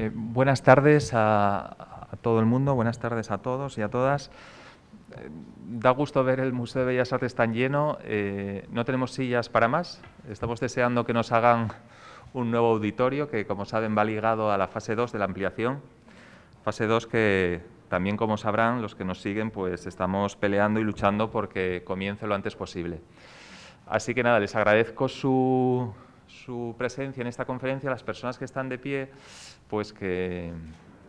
Eh, buenas tardes a, todo el mundo, buenas tardes a todos y a todas. Eh, da gusto ver el Museo de Bellas Artes tan lleno. Eh, no tenemos sillas para más. Estamos deseando que nos hagan un nuevo auditorio que, como saben, va ligado a la fase 2 de la ampliación. Fase 2 que también, como sabrán, los que nos siguen, pues estamos peleando y luchando porque comience lo antes posible. Así que nada, les agradezco su, su presencia en esta conferencia las personas que están de pie, pues que,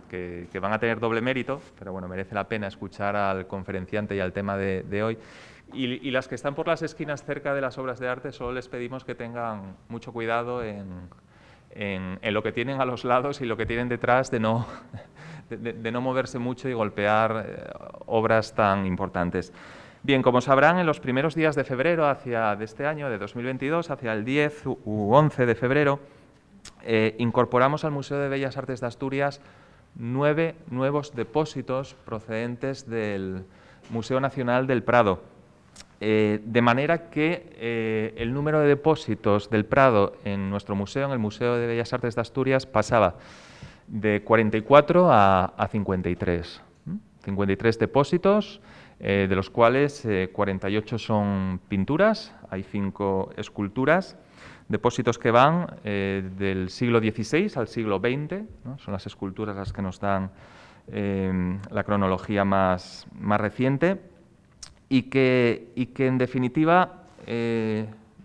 que, van a tener doble mérito, pero bueno, merece la pena escuchar al conferenciante y al tema de, hoy. Y, las que están por las esquinas cerca de las obras de arte, solo les pedimos que tengan mucho cuidado en, en, lo que tienen a los lados y lo que tienen detrás, de no, de, no moverse mucho y golpear eh, obras tan importantes. Bien, como sabrán, en los primeros días de febrero hacia de este año, de 2022, hacia el 10 u 11 de febrero, eh, incorporamos al Museo de Bellas Artes de Asturias nueve nuevos depósitos procedentes del Museo Nacional del Prado. Eh, de manera que eh, el número de depósitos del Prado en nuestro museo, en el Museo de Bellas Artes de Asturias, pasaba de 44 a 53. 53 depósitos eh, de los cuales 48 eh, son pinturas, hay cinco esculturas, depósitos que van eh, del siglo XVI al siglo XX, son las esculturas las que nos dan em, la cronología más, reciente, y que, en definitiva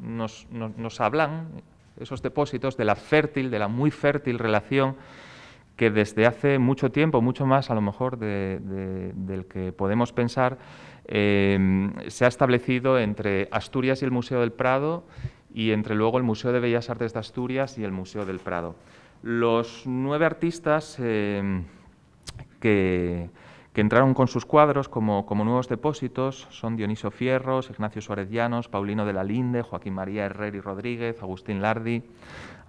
nos, nos hablan esos depósitos de la fértil, de la muy fértil relación que desde hace mucho tiempo, mucho más a lo mejor del que podemos pensar, eh, se ha establecido entre Asturias y el Museo del Prado y entre luego el Museo de Bellas Artes de Asturias y el Museo del Prado. Los nueve artistas eh, que, que entraron con sus cuadros como, como nuevos depósitos son Dioniso Fierros, Ignacio Suárez Llanos, Paulino de la Linde, Joaquín María Herreri Rodríguez, Agustín Lardi,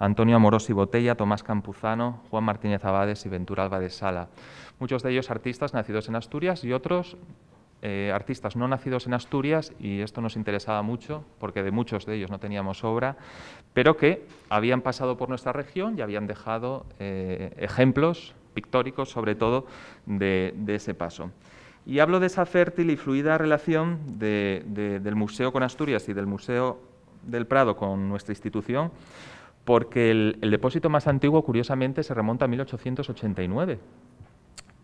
Antonio Amorosi Botella, Tomás Campuzano, Juan Martínez Abades y Ventura Alba de Sala. Muchos de ellos artistas nacidos en Asturias y otros eh, artistas no nacidos en Asturias, y esto nos interesaba mucho, porque de muchos de ellos no teníamos obra, pero que habían pasado por nuestra región y habían dejado eh, ejemplos pictóricos, sobre todo, de, ese paso. Y hablo de esa fértil y fluida relación del Museo con Asturias y del Museo del Prado con nuestra institución, porque el, depósito más antiguo, curiosamente, se remonta a 1889,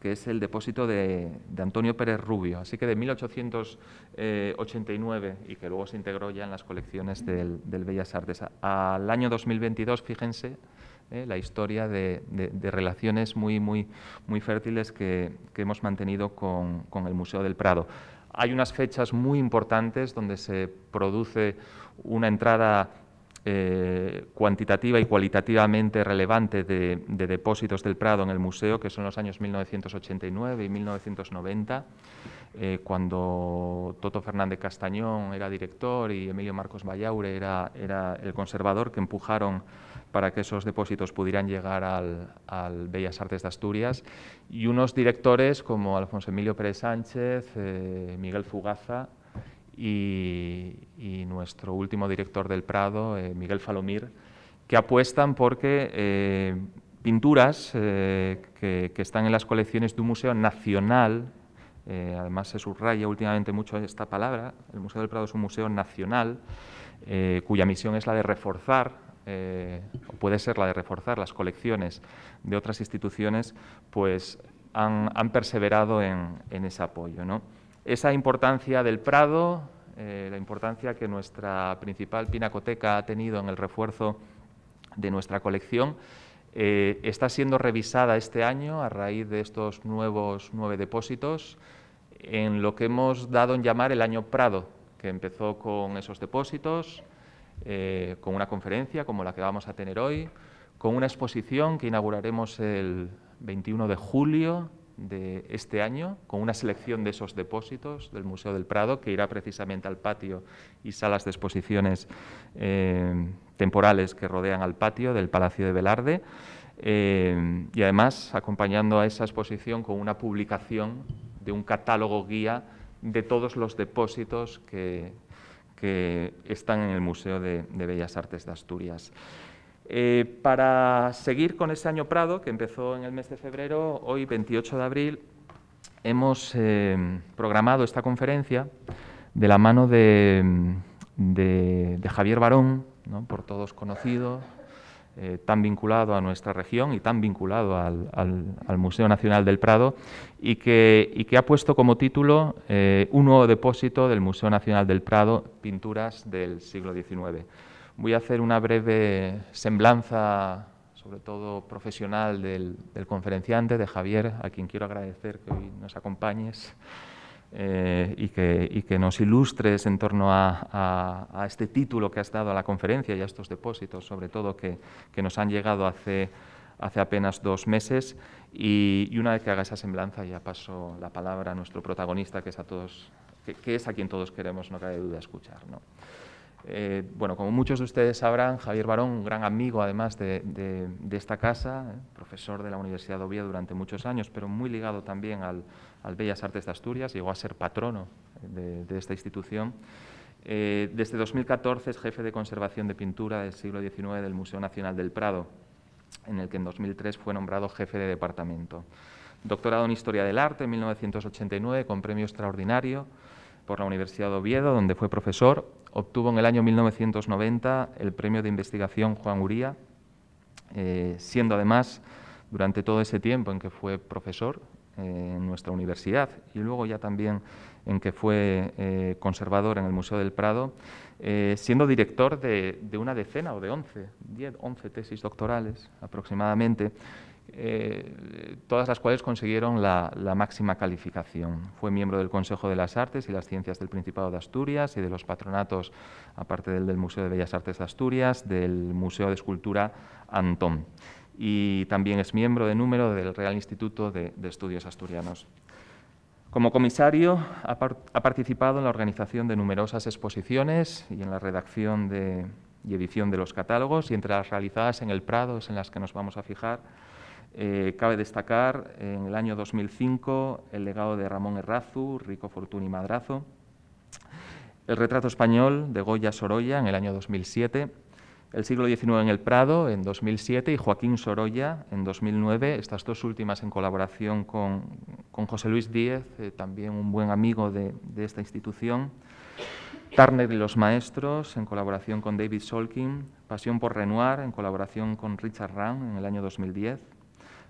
que es el depósito de, Antonio Pérez Rubio, así que de 1889, eh, y que luego se integró ya en las colecciones del Bellas Artes. Al año 2022, fíjense, ¿eh? la historia de, relaciones muy, muy, muy fértiles que, hemos mantenido con, el Museo del Prado. Hay unas fechas muy importantes donde se produce una entrada eh, cuantitativa y cualitativamente relevante de, depósitos del Prado en el museo, que son los años 1989 y 1990. Eh, cuando Toto Fernández Castañón era director y Emilio Marcos Vallaure era, el conservador que empujaron para que esos depósitos pudieran llegar al, Bellas Artes de Asturias, y unos directores como Alfonso Emilio Pérez Sánchez, eh, Miguel Fugaza y, nuestro último director del Prado, eh, Miguel Falomir, que apuestan porque pinturas que, que están en las colecciones de un museo nacional eh, además, se subraya últimamente mucho esta palabra. El Museo del Prado es un museo nacional eh, cuya misión es la de reforzar, eh, o puede ser la de reforzar las colecciones de otras instituciones, pues han, perseverado en, ese apoyo. Esa importancia del Prado, la importancia que nuestra principal pinacoteca ha tenido en el refuerzo de nuestra colección, eh, está siendo revisada este año a raíz de estos nuevos nueve depósitos en lo que hemos dado en llamar el año Prado, que empezó con esos depósitos, eh, con una conferencia como la que vamos a tener hoy, con una exposición que inauguraremos el 21 de julio de este año, con una selección de esos depósitos del Museo del Prado, que irá precisamente al patio y salas de exposiciones eh, temporales que rodean al patio del Palacio de Velarde. Eh, y además acompañando a esa exposición con una publicación de un catálogo guía de todos los depósitos que, están en el Museo de, Bellas Artes de Asturias. Eh, para seguir con ese año Prado, que empezó en el mes de febrero, hoy 28 de abril, hemos eh, programado esta conferencia de la mano de Javier Barón, por todos conocido, eh, tan vinculado a nuestra región y tan vinculado al, Museo Nacional del Prado y que, ha puesto como título eh, un nuevo depósito del Museo Nacional del Prado, Pinturas del siglo XIX. Voy a hacer una breve semblanza, sobre todo profesional, del, del conferenciante, de Javier, a quien quiero agradecer que hoy nos acompañes. Eh, y, que, y, que, nos ilustres en torno a, a, este título que has dado a la conferencia y a estos depósitos, sobre todo, que, que nos han llegado hace, hace apenas dos meses. Y, y, una vez que haga esa semblanza, ya paso la palabra a nuestro protagonista, que es a todos que, que es a quien todos queremos, no cabe duda, escuchar. ¿no? Eh, bueno, como muchos de ustedes sabrán, Javier Barón, un gran amigo además de, esta casa, eh, profesor de la Universidad de Oviedo durante muchos años, pero muy ligado también al, Bellas Artes de Asturias, llegó a ser patrono de, esta institución. Eh, desde 2014 es jefe de conservación de pintura del siglo XIX del Museo Nacional del Prado, en el que en 2003 fue nombrado jefe de departamento. Doctorado en Historia del Arte en 1989 con premio extraordinario por la Universidad de Oviedo, donde fue profesor. Obtuvo en el año 1990 el premio de investigación Juan Uría, eh, siendo además durante todo ese tiempo en que fue profesor eh, en nuestra universidad y luego ya también en que fue eh, conservador en el Museo del Prado, siendo director de, una decena o de 11, 10, 11 tesis doctorales aproximadamente, eh, todas las cuales consiguieron la, máxima calificación. Fue miembro del Consejo de las Artes y las Ciencias del Principado de Asturias y de los patronatos, aparte del del Museo de Bellas Artes de Asturias, del Museo de Escultura Antón. Y también es miembro de número del Real Instituto de, Estudios Asturianos. Como comisario ha, participado en la organización de numerosas exposiciones y en la redacción de, y edición de los catálogos y entre las realizadas en el Prado es en las que nos vamos a fijar eh, cabe destacar en el año 2005 el legado de Ramón Errazu, Rico Fortuny Madrazo, el retrato español de Goya Sorolla en el año 2007, el siglo XIX en el Prado en 2007 y Joaquín Sorolla en 2009, estas dos últimas en colaboración con, José Luis Díez, eh, también un buen amigo de, esta institución. Turner y los Maestros, en colaboración con David Solkin, Pasión por Renoir, en colaboración con Richard Rand en el año 2010,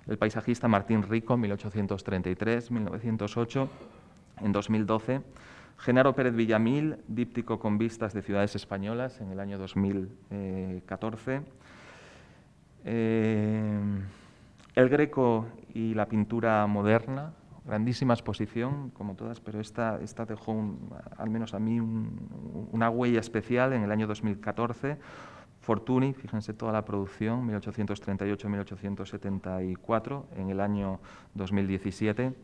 el paisajista Martín Rico, 1833-1908, en 2012, Genaro Pérez Villamil, díptico con vistas de ciudades españolas, en el año 2014. Eh, el Greco y la pintura moderna, grandísima exposición, como todas, pero esta, esta dejó, al menos a mí, una huella especial en el año 2014. Fortuny, fíjense toda la producción, 1838-1874, en el año 2017.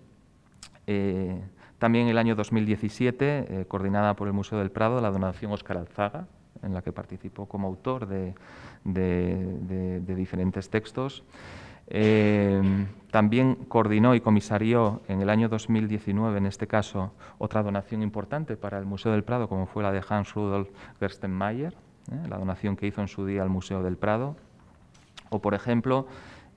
Eh, también el año 2017, eh, coordinada por el Museo del Prado, la donación Oscar Alzaga, en la que participó como autor de, diferentes textos. Eh, también coordinó y comisarió en el año 2019, en este caso, otra donación importante para el Museo del Prado, como fue la de Hans Rudolf Gerstenmayer, ¿eh? la donación que hizo en su día al Museo del Prado, o por ejemplo,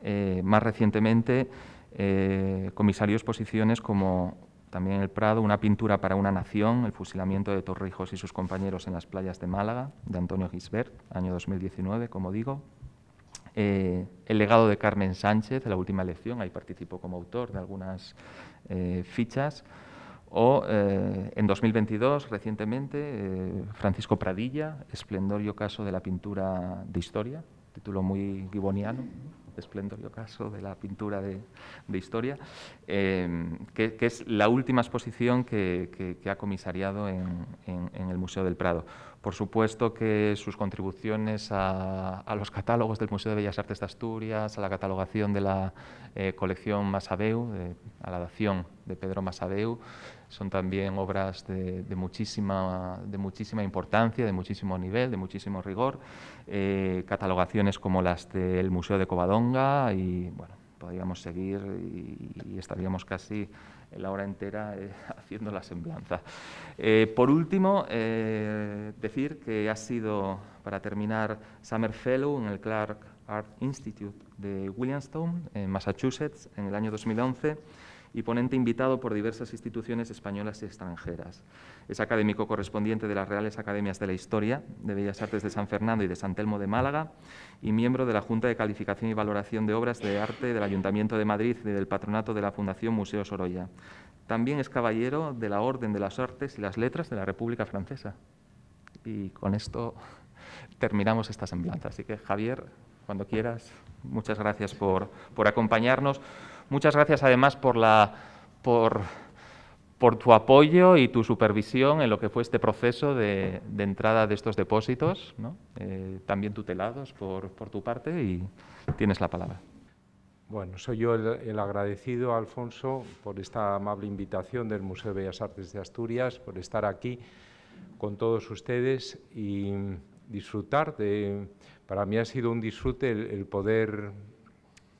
eh, más recientemente, eh, comisarios posiciones como también el Prado, una pintura para una nación, el fusilamiento de Torrijos y sus compañeros en las playas de Málaga, de Antonio Gisbert, año 2019, como digo. el legado de Carmen Sánchez, de la última elección, ahí participó como autor de algunas fichas. O eh, en 2022, recientemente, eh, Francisco Pradilla, esplendorio caso de la pintura de historia, título muy giboniano, esplendorio caso de la pintura de, historia, em, que, es la última exposición que, ha comisariado en, el Museo del Prado. Por supuesto que sus contribuciones a, a, los catálogos del Museo de Bellas Artes de Asturias, a la catalogación de la eh, colección Masabeu, a la dación de Pedro Masabeu, son también obras de, muchísima, de muchísima importancia, de muchísimo nivel, de muchísimo rigor, eh, catalogaciones como las del Museo de Covadonga y, bueno, podríamos seguir y, estaríamos casi la hora entera eh, haciendo la semblanza. Eh, por último, decir que ha sido, para terminar, Summer Fellow en el Clark Art Institute de Williamstown, en Massachusetts, en el año 2011 y ponente invitado por diversas instituciones españolas y extranjeras. Es académico correspondiente de las Reales Academias de la Historia, de Bellas Artes de San Fernando y de San Telmo de Málaga, y miembro de la Junta de Calificación y Valoración de Obras de Arte del Ayuntamiento de Madrid y del Patronato de la Fundación Museo Sorolla. También es caballero de la Orden de las Artes y las Letras de la República Francesa. Y con esto terminamos esta semblanza. Así que, Javier, cuando quieras, muchas gracias por, por acompañarnos. Muchas gracias además por, tu apoyo y tu supervisión en lo que fue este proceso de, entrada de estos depósitos, eh, también tutelados por, tu parte y tienes la palabra. Bueno, soy yo el, agradecido, Alfonso, por esta amable invitación del Museo de Bellas Artes de Asturias, por estar aquí con todos ustedes y disfrutar de... Para mí ha sido un disfrute el poder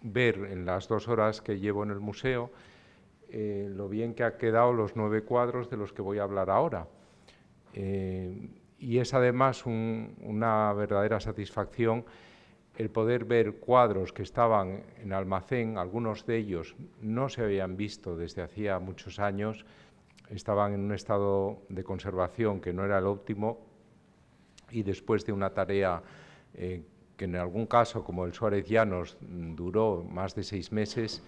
ver en las dos horas que llevo en el museo eh, lo bien que han quedado los nueve cuadros de los que voy a hablar ahora. Eh, y es además una verdadera satisfacción el poder ver cuadros que estaban en almacén, algunos de ellos no se habían visto desde hacía muchos años, estaban en un estado de conservación que no era el óptimo y después de una tarea eh, que en algún caso, como el Suárez Llanos, duró más de seis meses,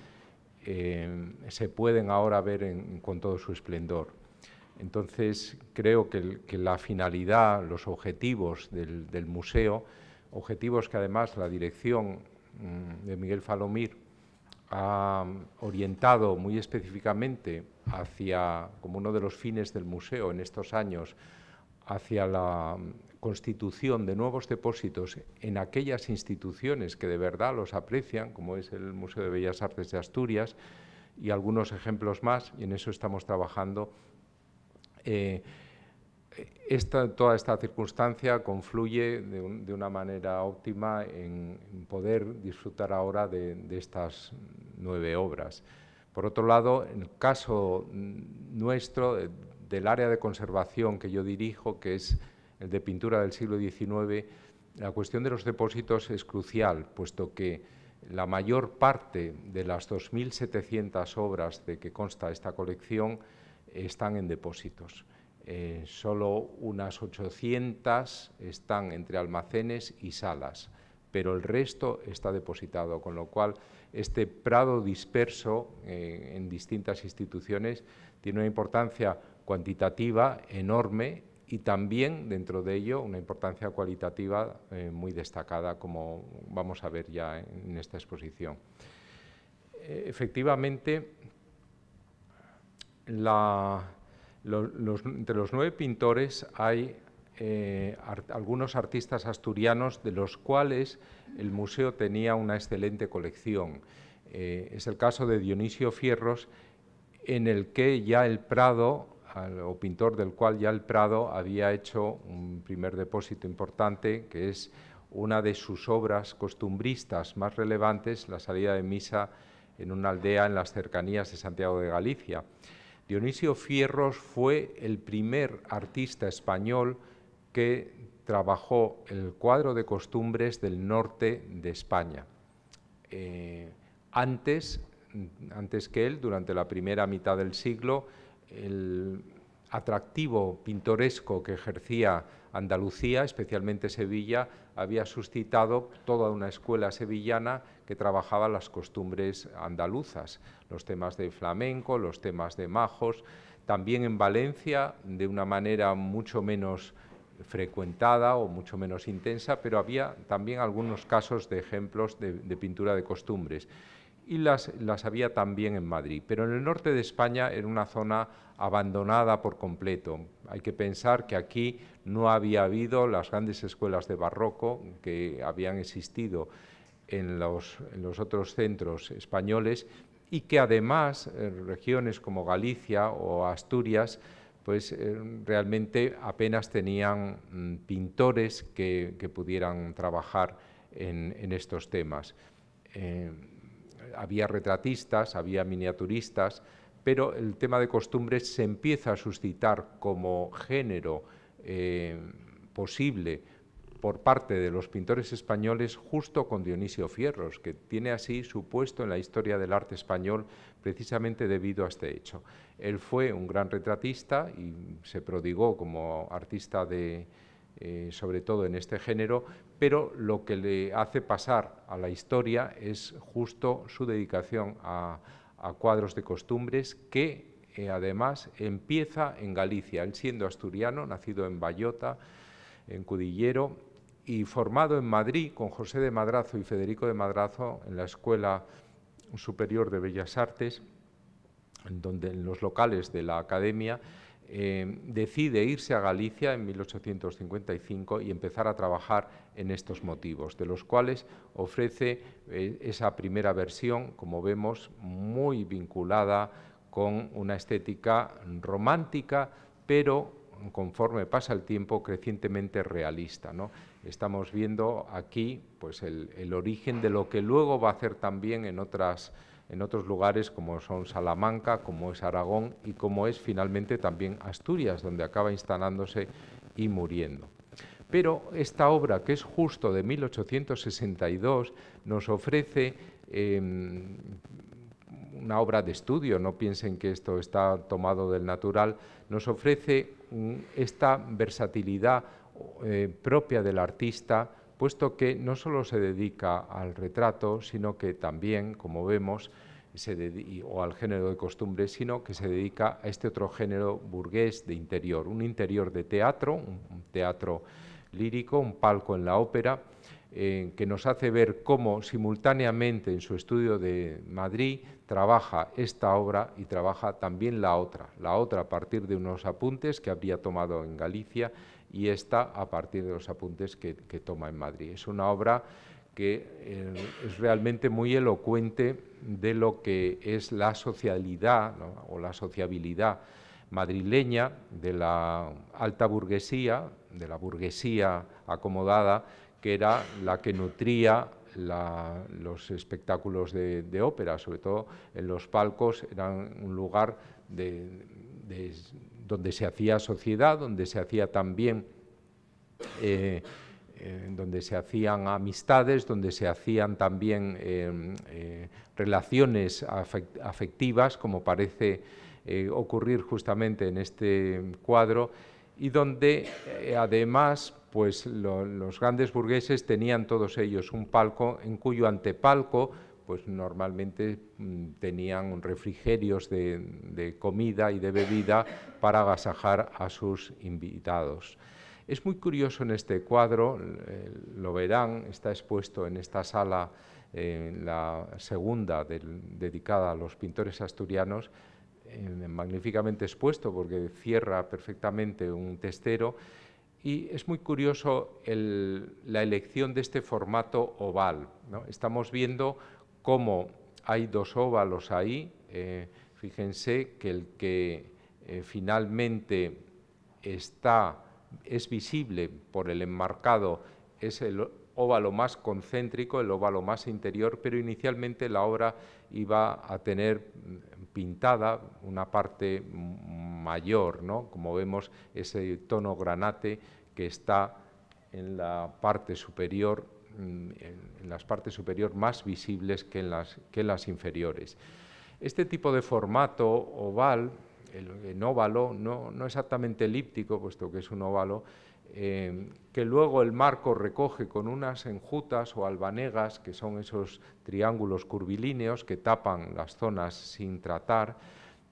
eh, se pueden ahora ver con todo su esplendor. Entonces, creo que, la finalidad, los objetivos del, museo, objetivos que además la dirección mm, de Miguel Falomir ha orientado muy específicamente hacia, como uno de los fines del museo en estos años, hacia la constitución de nuevos depósitos en aquellas instituciones que de verdad los aprecian, como es el Museo de Bellas Artes de Asturias y algunos ejemplos más, y en eso estamos trabajando. Eh, toda esta circunstancia confluye de, una manera óptima en, poder disfrutar ahora de estas nueve obras. Por otro lado, en el caso nuestro, del área de conservación que yo dirijo, que es el de pintura del siglo XIX, la cuestión de los depósitos es crucial, puesto que la mayor parte de las 2.700 obras de que consta esta colección están en depósitos. Eh, solo unas 800 están entre almacenes y salas, pero el resto está depositado, con lo cual este prado disperso eh, en distintas instituciones tiene una importancia cuantitativa enorme y también dentro de ello una importancia cualitativa eh, muy destacada, como vamos a ver ya en esta exposición. Eh, efectivamente, entre los nueve pintores hay eh, algunos artistas asturianos de los cuales el museo tenía una excelente colección. es el caso de Dionisio Fierros, en el que ya el Prado o pintor del cual ya el Prado había hecho un primer depósito importante, que es una de sus obras costumbristas más relevantes, La salida de misa en una aldea en las cercanías de Santiago de Galicia. Dionisio Fierros fue el primer artista español que trabajó el cuadro de costumbres del norte de España. Eh, antes que él, durante la primera mitad del siglo, el atractivo pintoresco que ejercía Andalucía, especialmente Sevilla, había suscitado toda una escuela sevillana que trabajaba las costumbres andaluzas, los temas de flamenco, los temas de majos, también en Valencia de una manera mucho menos frecuentada o mucho menos intensa, pero había también algunos casos de ejemplos de, pintura de costumbres y las, las había también en Madrid, pero en el norte de España, era una zona abandonada por completo. Hay que pensar que aquí no había habido las grandes escuelas de barroco que habían existido en los, otros centros españoles y que además en eh, regiones como Galicia o Asturias pues eh, realmente apenas tenían mm, pintores que, pudieran trabajar en, estos temas. Eh, había retratistas, había miniaturistas, pero el tema de costumbres se empieza a suscitar como género eh, posible por parte de los pintores españoles justo con Dionisio Fierros, que tiene así su puesto en la historia del arte español precisamente debido a este hecho. Él fue un gran retratista y se prodigó como artista de, eh, sobre todo en este género, pero lo que le hace pasar a la historia es justo su dedicación a, cuadros de costumbres que eh, además empieza en Galicia, él siendo asturiano, nacido en Bayota, en Cudillero, y formado en Madrid con José de Madrazo y Federico de Madrazo en la Escuela Superior de Bellas Artes, donde en los locales de la academia Em, decide irse a Galicia en 1855 y empezar a trabajar en estos motivos, de los cuales ofrece eh, esa primera versión, como vemos, muy vinculada con una estética romántica, pero conforme pasa el tiempo, crecientemente realista. ¿no? Estamos viendo aquí pues, el, el origen de lo que luego va a hacer también en otras en otros lugares como son Salamanca, como es Aragón y como es finalmente también Asturias, donde acaba instalándose y muriendo. Pero esta obra, que es justo de 1862, nos ofrece em, una obra de estudio, no piensen que esto está tomado del natural, nos ofrece mm, esta versatilidad eh, propia del artista, puesto que no solo se dedica al retrato, sino que también, como vemos, o al género de costumbres, sino que se dedica a este otro género burgués de interior, un interior de teatro, un, teatro lírico, un palco en la ópera, que nos hace ver cómo simultáneamente en su estudio de Madrid trabaja esta obra y trabaja también la otra, la otra a partir de unos apuntes que habría tomado en Galicia y esta a partir de los apuntes que toma en Madrid. Es una obra que eh, es realmente muy elocuente de lo que es la socialidad o la sociabilidad madrileña de la alta burguesía, de la burguesía acomodada, que era la que nutría los espectáculos de, ópera, sobre todo en los palcos, eran un lugar donde se hacía sociedad, donde se hacía también... Eh, eh, donde se hacían amistades, donde se hacían también eh, eh, relaciones afectivas, como parece ocurrir justamente en este cuadro, y donde además pues los grandes burgueses tenían todos ellos un palco en cuyo antepalco pues normalmente mm, tenían refrigerios de, de, comida y de bebida para agasajar a sus invitados. Es muy curioso en este cuadro, lo verán, está expuesto en esta sala, la segunda dedicada a los pintores asturianos, magníficamente expuesto porque cierra perfectamente un testero. Y es muy curioso la elección de este formato oval. Estamos viendo cómo hay dos óvalos ahí. Eh, fíjense que el que eh, finalmente está es visible por el enmarcado, es el óvalo más concéntrico, el óvalo más interior, pero inicialmente la obra iba a tener mm, pintada una parte mayor, ¿no? como vemos ese tono granate que está en la parte superior, mm, en las partes superiores más visibles que que en las inferiores. Este tipo de formato oval el, óvalo, no, exactamente elíptico, puesto que es un óvalo, em, que luego el marco recoge con unas enjutas o albanegas, que son esos triángulos curvilíneos que tapan las zonas sin tratar,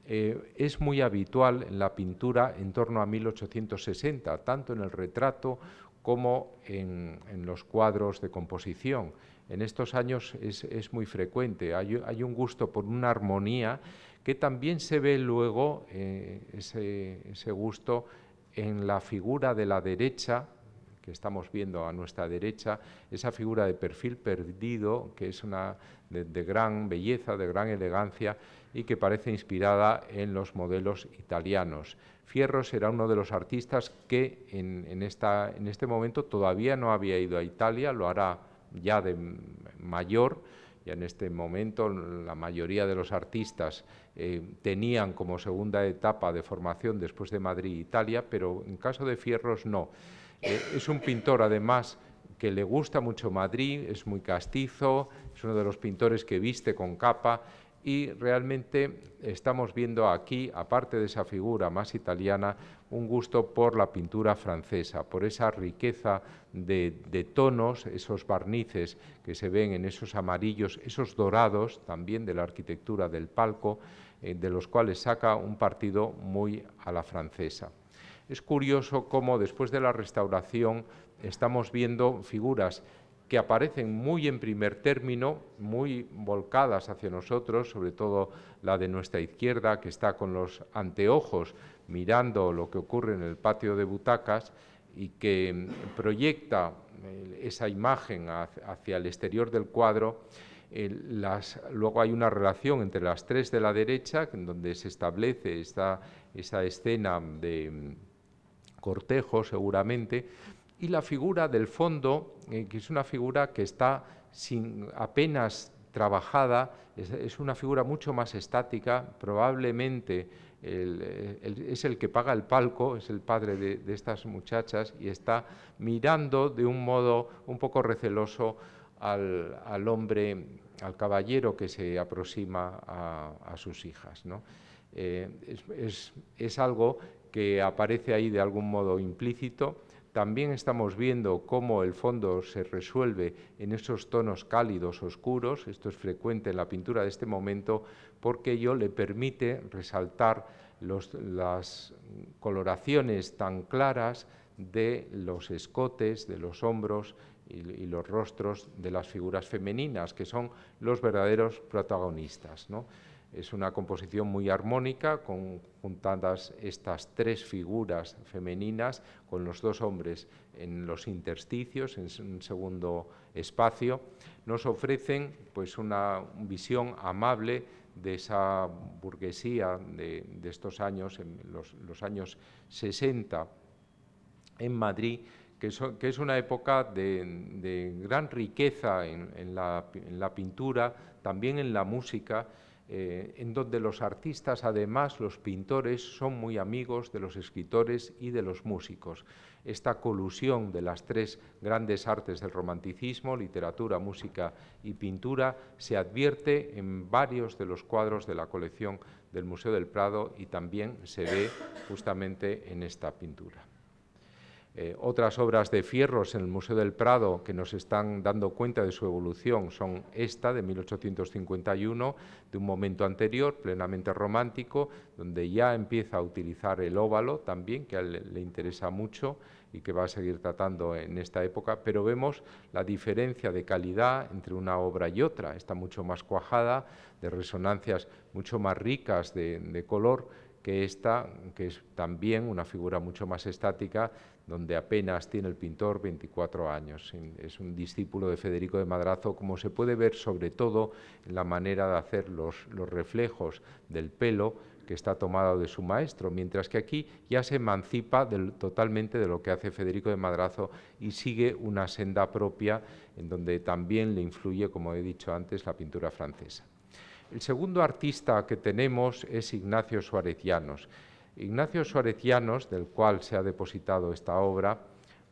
eh, es muy habitual en la pintura en torno a 1860, tanto en el retrato como en, los cuadros de composición. En estos años es, muy frecuente, hay un gusto por una armonía que también se ve luego eh, ese, gusto en la figura de la derecha, que estamos viendo a nuestra derecha, esa figura de perfil perdido, que es una de, gran belleza, de gran elegancia y que parece inspirada en los modelos italianos. Fierro será uno de los artistas que en este momento todavía no había ido a Italia, lo hará ya de mayor, y en este momento la mayoría de los artistas eh, tenían como segunda etapa de formación después de Madrid Italia, pero en caso de Fierros no. Eh, es un pintor además que le gusta mucho Madrid, es muy castizo, es uno de los pintores que viste con capa, y realmente estamos viendo aquí, aparte de esa figura más italiana, un gusto por la pintura francesa, por esa riqueza de, tonos, esos barnices que se ven en esos amarillos, esos dorados también de la arquitectura del palco, eh, de los cuales saca un partido muy a la francesa. Es curioso cómo después de la restauración estamos viendo figuras que aparecen muy en primer término, muy volcadas hacia nosotros, sobre todo la de nuestra izquierda, que está con los anteojos mirando lo que ocurre en el patio de butacas y que mm, proyecta eh, esa imagen hacia el exterior del cuadro. Eh, luego hay una relación entre las tres de la derecha, en donde se establece esa escena de mm, cortejo seguramente, y la figura del fondo, eh, que es una figura que está apenas trabajada, es, una figura mucho más estática, probablemente eh, es el que paga el palco, es el padre de, estas muchachas y está mirando de un modo un poco receloso al, hombre, al caballero que se aproxima a, sus hijas. Eh, es algo que aparece ahí de algún modo implícito, también estamos viendo cómo el fondo se resuelve en esos tonos cálidos oscuros, esto es frecuente en la pintura de este momento, porque ello le permite resaltar las coloraciones tan claras de los escotes, de los hombros y, los rostros de las figuras femeninas, que son los verdaderos protagonistas. Es una composición muy armónica, conjuntadas estas tres figuras femeninas con los dos hombres en los intersticios, en un segundo espacio, nos ofrecen pues, una visión amable de esa burguesía de, estos años, en los, años 60 en Madrid, que, es una época de, gran riqueza en la pintura, también en la música, eh, en donde los artistas, además los pintores, son muy amigos de los escritores y de los músicos. Esta colusión de las tres grandes artes del romanticismo, literatura, música y pintura, se advierte en varios de los cuadros de la colección del Museo del Prado y también se ve justamente en esta pintura. Eh, otras obras de fierros en el Museo del Prado que nos están dando cuenta de su evolución son esta de 1851, de un momento anterior, plenamente romántico, donde ya empieza a utilizar el óvalo también, que le interesa mucho y que va a seguir tratando en esta época, pero vemos la diferencia de calidad entre una obra y otra. Está mucho más cuajada, de resonancias mucho más ricas de color que esta, que es también una figura mucho más estática donde apenas tiene el pintor 24 años. Es un discípulo de Federico de Madrazo, como se puede ver sobre todo en la manera de hacer los, reflejos del pelo que está tomado de su maestro, mientras que aquí ya se emancipa totalmente de lo que hace Federico de Madrazo y sigue una senda propia en donde también le influye, como he dicho antes, la pintura francesa. El segundo artista que tenemos es Ignacio Suárez Ignacio Suárez del cual se ha depositado esta obra,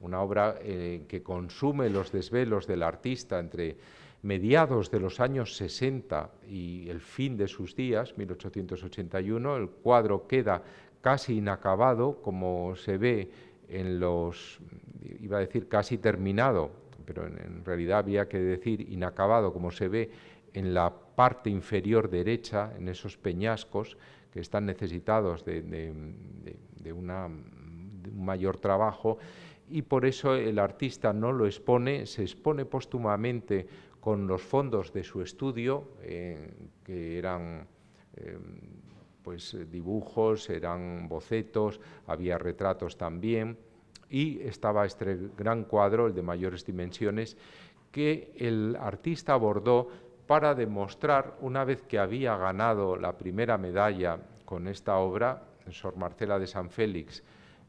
una obra eh, que consume los desvelos del artista entre mediados de los años 60 y el fin de sus días, 1881, el cuadro queda casi inacabado, como se ve en los, iba a decir casi terminado, pero en realidad había que decir inacabado, como se ve en la parte inferior derecha, en esos peñascos, que están necesitados de, un mayor trabajo y por eso el artista no lo expone, se expone póstumamente con los fondos de su estudio, eh, que eran eh, pues, dibujos, eran bocetos, había retratos también, y estaba este gran cuadro, el de mayores dimensiones, que el artista abordó para demostrar, una vez que había ganado la primera medalla con esta obra, Sor Marcela de San Félix,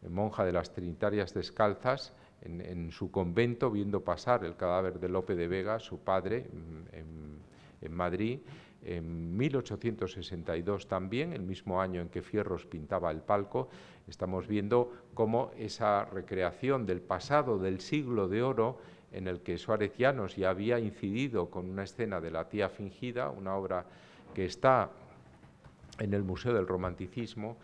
eh, monja de las Trinitarias Descalzas, en, su convento, viendo pasar el cadáver de Lope de Vega, su padre, mm, en, en Madrid, en 1862 también, el mismo año en que Fierros pintaba el palco, estamos viendo cómo esa recreación del pasado del siglo de oro en el que Suárez Llanos ya había incidido con una escena de La tía fingida, una obra que está en el Museo del Romanticismo,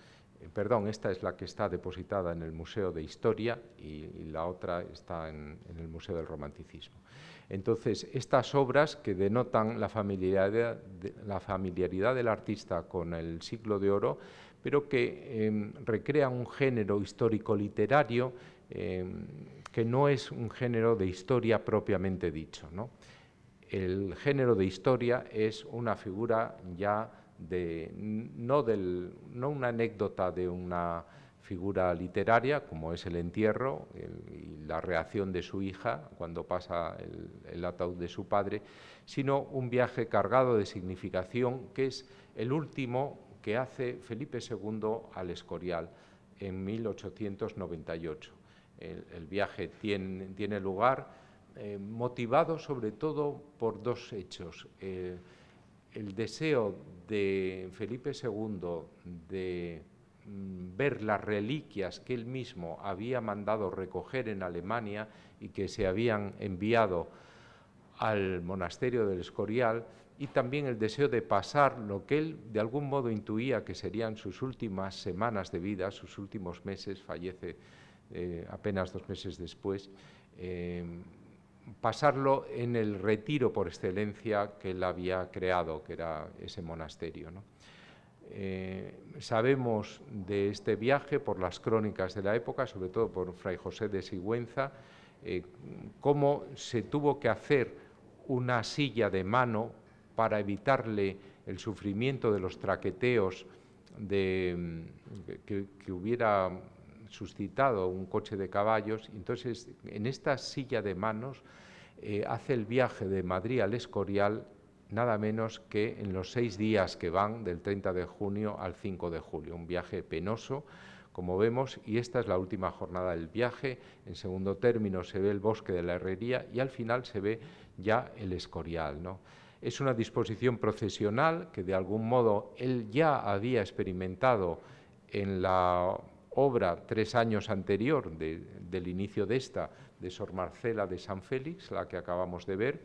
eh, perdón, esta es la que está depositada en el Museo de Historia y, la otra está en, el Museo del Romanticismo. Entonces, estas obras que denotan la familiaridad, del artista con el siglo de oro, pero que em, recrean un género histórico-literario em, que no es un género de historia propiamente dicho. El género de historia es una figura ya de, no, del, no una anécdota de una figura literaria, como es el entierro y la reacción de su hija cuando pasa el, el, ataúd de su padre, sino un viaje cargado de significación que es el último que hace Felipe II al Escorial en 1898 el, viaje tiene, lugar, eh, motivado sobre todo por dos hechos. Eh, el deseo de Felipe II de mm, ver las reliquias que él mismo había mandado recoger en Alemania y que se habían enviado al monasterio del Escorial, y también el deseo de pasar lo que él de algún modo intuía que serían sus últimas semanas de vida, sus últimos meses, fallece eh, apenas dos meses después, em, pasarlo en el retiro por excelencia que él había creado, que era ese monasterio. ¿no? Eh, sabemos de este viaje por las crónicas de la época, sobre todo por Fray José de Sigüenza, eh, cómo se tuvo que hacer una silla de mano para evitarle el sufrimiento de los traqueteos de, em, que hubiera suscitado un coche de caballos. Entonces, en esta silla de manos eh, hace el viaje de Madrid al Escorial nada menos que en los seis días que van del 30 de junio al 5 de julio. Un viaje penoso, como vemos, y esta es la última jornada del viaje. En segundo término se ve el bosque de la herrería y al final se ve ya el Escorial. ¿no? Es una disposición procesional que de algún modo él ya había experimentado en la obra tres años anterior del inicio de esta, de Sor Marcela de San Félix, la que acabamos de ver.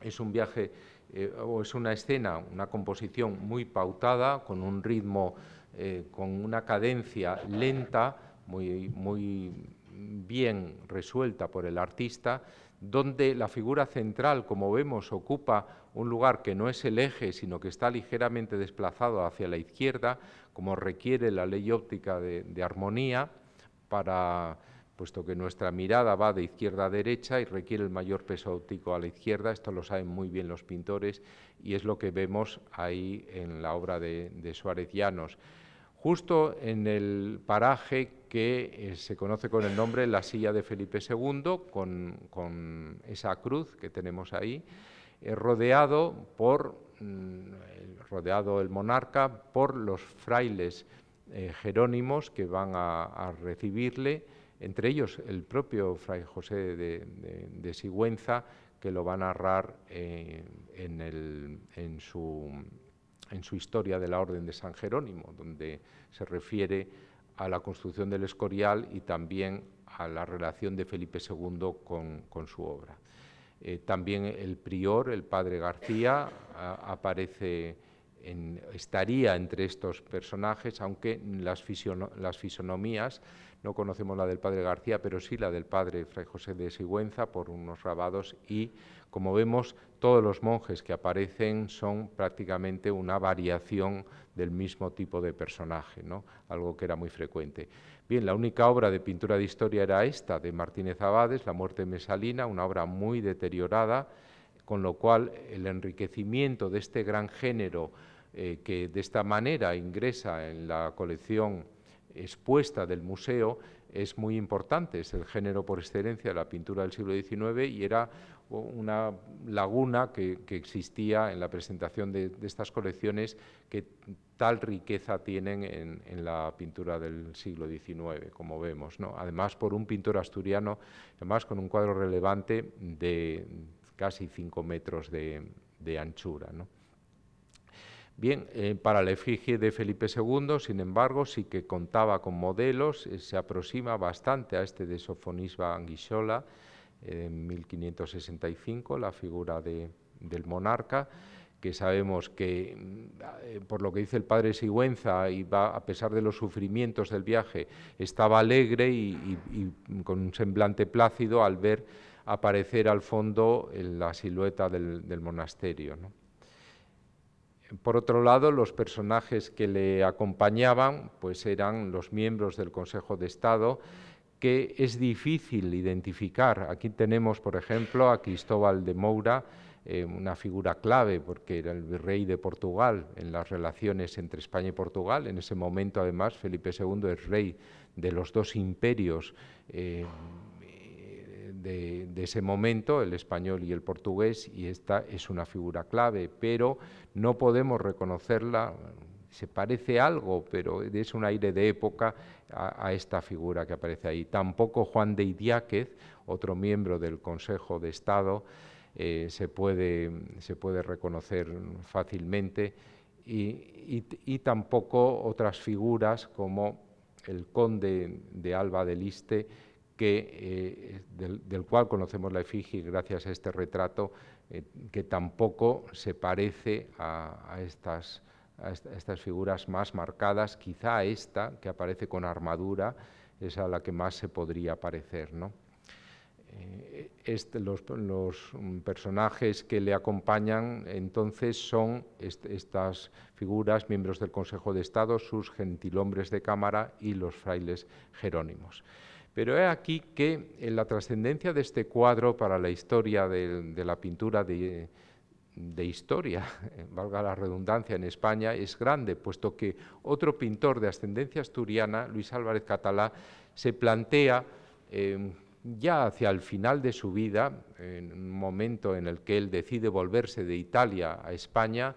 Es un viaje eh, o es una escena, una composición muy pautada, con un ritmo, eh, con una cadencia lenta, muy, muy bien resuelta por el artista, donde la figura central, como vemos, ocupa un lugar que no es el eje, sino que está ligeramente desplazado hacia la izquierda, como requiere la ley óptica de, armonía, para, puesto que nuestra mirada va de izquierda a derecha y requiere el mayor peso óptico a la izquierda, esto lo saben muy bien los pintores y es lo que vemos ahí en la obra de, Suárez Llanos. Justo en el paraje que eh, se conoce con el nombre La Silla de Felipe II, con, esa cruz que tenemos ahí, rodeado por Mm, rodeado el monarca por los frailes eh, jerónimos que van a, recibirle, entre ellos el propio fray José de, Sigüenza, que lo va a narrar eh, en, su, historia de la Orden de San Jerónimo, donde se refiere a la construcción del Escorial y también a la relación de Felipe II con su obra. Eh, también el prior, el padre García, aparece estaría entre estos personajes, aunque las, fisonomías, no conocemos la del padre García, pero sí la del padre Fray José de Sigüenza por unos rabados y, como vemos, todos los monjes que aparecen son prácticamente una variación del mismo tipo de personaje, algo que era muy frecuente. Bien, la única obra de pintura de historia era esta, de Martínez Abades, La muerte de mesalina, una obra muy deteriorada, con lo cual el enriquecimiento de este gran género eh, que de esta manera ingresa en la colección expuesta del museo es muy importante, es el género por excelencia de la pintura del siglo XIX y era una laguna que, existía en la presentación de, estas colecciones que tal riqueza tienen en, la pintura del siglo XIX, como vemos. ¿no? Además, por un pintor asturiano, además con un cuadro relevante de casi 5 metros de, anchura. ¿no? Bien, eh, para la efigie de Felipe II, sin embargo, sí que contaba con modelos, eh, se aproxima bastante a este de Sofonisba Anguishola, en 1565, la figura del monarca, que sabemos que, eh, por lo que dice el padre Sigüenza, a pesar de los sufrimientos del viaje, estaba alegre y, con un semblante plácido al ver aparecer al fondo la silueta del, monasterio. Por otro lado, los personajes que le acompañaban pues eran los miembros del Consejo de Estado, que es difícil identificar. Aquí tenemos, por ejemplo, a Cristóbal de Moura, eh, una figura clave porque era el virrey de Portugal en las relaciones entre España y Portugal. En ese momento, además, Felipe II es rey de los dos imperios. Eh, de, de, ese momento, el español y el portugués, y esta es una figura clave, pero no podemos reconocerla se parece algo, pero es un aire de época a, esta figura que aparece ahí. Tampoco Juan de Idiáquez, otro miembro del Consejo de Estado, eh, se, puede, se puede reconocer fácilmente, y, tampoco otras figuras como el conde de Alba del Iste, que, eh, del, cual conocemos la efigie gracias a este retrato, eh, que tampoco se parece a, a estas a estas figuras más marcadas, quizá esta que aparece con armadura es a la que más se podría parecer. Eh, este, los, personajes que le acompañan entonces son estas figuras, miembros del Consejo de Estado, sus gentilhombres de cámara y los frailes jerónimos. Pero he aquí que en la trascendencia de este cuadro para la historia de la pintura de, de historia, eh, valga la redundancia, en España es grande, puesto que otro pintor de ascendencia asturiana, Luis Álvarez Catalá, se plantea em, ya hacia el final de su vida, en un momento en el que él decide volverse de Italia a España,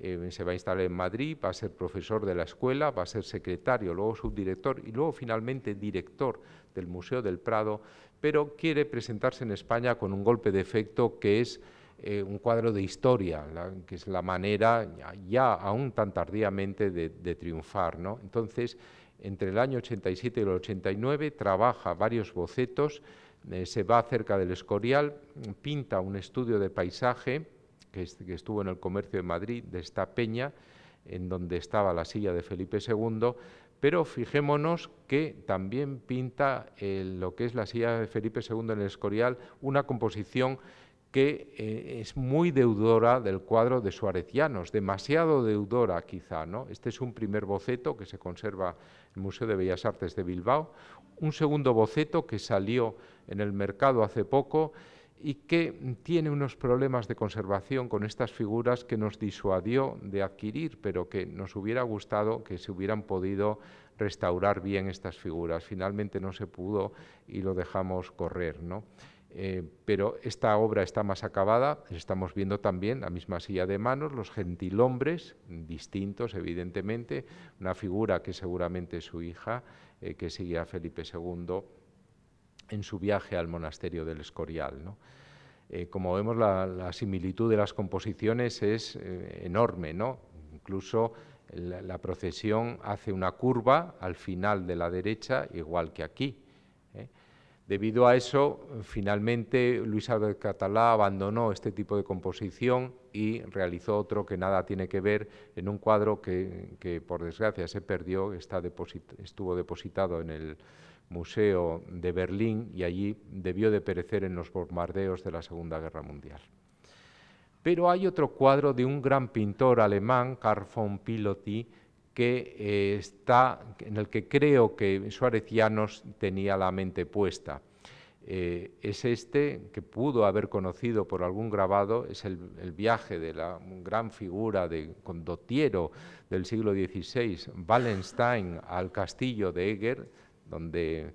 em, se va a instalar en Madrid, va a ser profesor de la escuela, va a ser secretario, luego subdirector y luego finalmente director del Museo del Prado, pero quiere presentarse en España con un golpe de efecto que es eh, un cuadro de historia, que es la manera ya, aún tan tardíamente de, triunfar. ¿no? Entonces, entre el año 87 y el 89 trabaja varios bocetos, eh, se va cerca del Escorial, pinta un estudio de paisaje que, estuvo en el comercio de Madrid, de esta peña, en donde estaba la silla de Felipe II, pero fijémonos que también pinta eh, lo que es la silla de Felipe II en el Escorial, una composición que eh, es muy deudora del cuadro de Suarezianos, demasiado deudora quizá. ¿no? Este es un primer boceto que se conserva en el Museo de Bellas Artes de Bilbao, un segundo boceto que salió en el mercado hace poco y que tiene unos problemas de conservación con estas figuras que nos disuadió de adquirir, pero que nos hubiera gustado que se hubieran podido restaurar bien estas figuras. Finalmente no se pudo y lo dejamos correr. ¿no? Eh, pero esta obra está más acabada, estamos viendo también la misma silla de manos, los gentilhombres, distintos evidentemente, una figura que seguramente es su hija, eh, que sigue a Felipe II en su viaje al monasterio del Escorial. Eh, como vemos, la, similitud de las composiciones es enorme, ¿no? incluso la procesión hace una curva al final de la derecha, igual que aquí Debido a eso, finalmente Luis Albert Catalá abandonó este tipo de composición y realizó otro que nada tiene que ver en un cuadro que, por desgracia se perdió, estuvo depositado en el Museo de Berlín y allí debió de perecer en los bombardeos de la Segunda Guerra Mundial. Pero hay otro cuadro de un gran pintor alemán, Carl von Piloty, que eh, está, en el que creo que Suárez Llanos tenía la mente puesta. Eh, es este que pudo haber conocido por algún grabado, es el, viaje de la gran figura de condotiero del siglo XVI, Wallenstein, al castillo de Eger, donde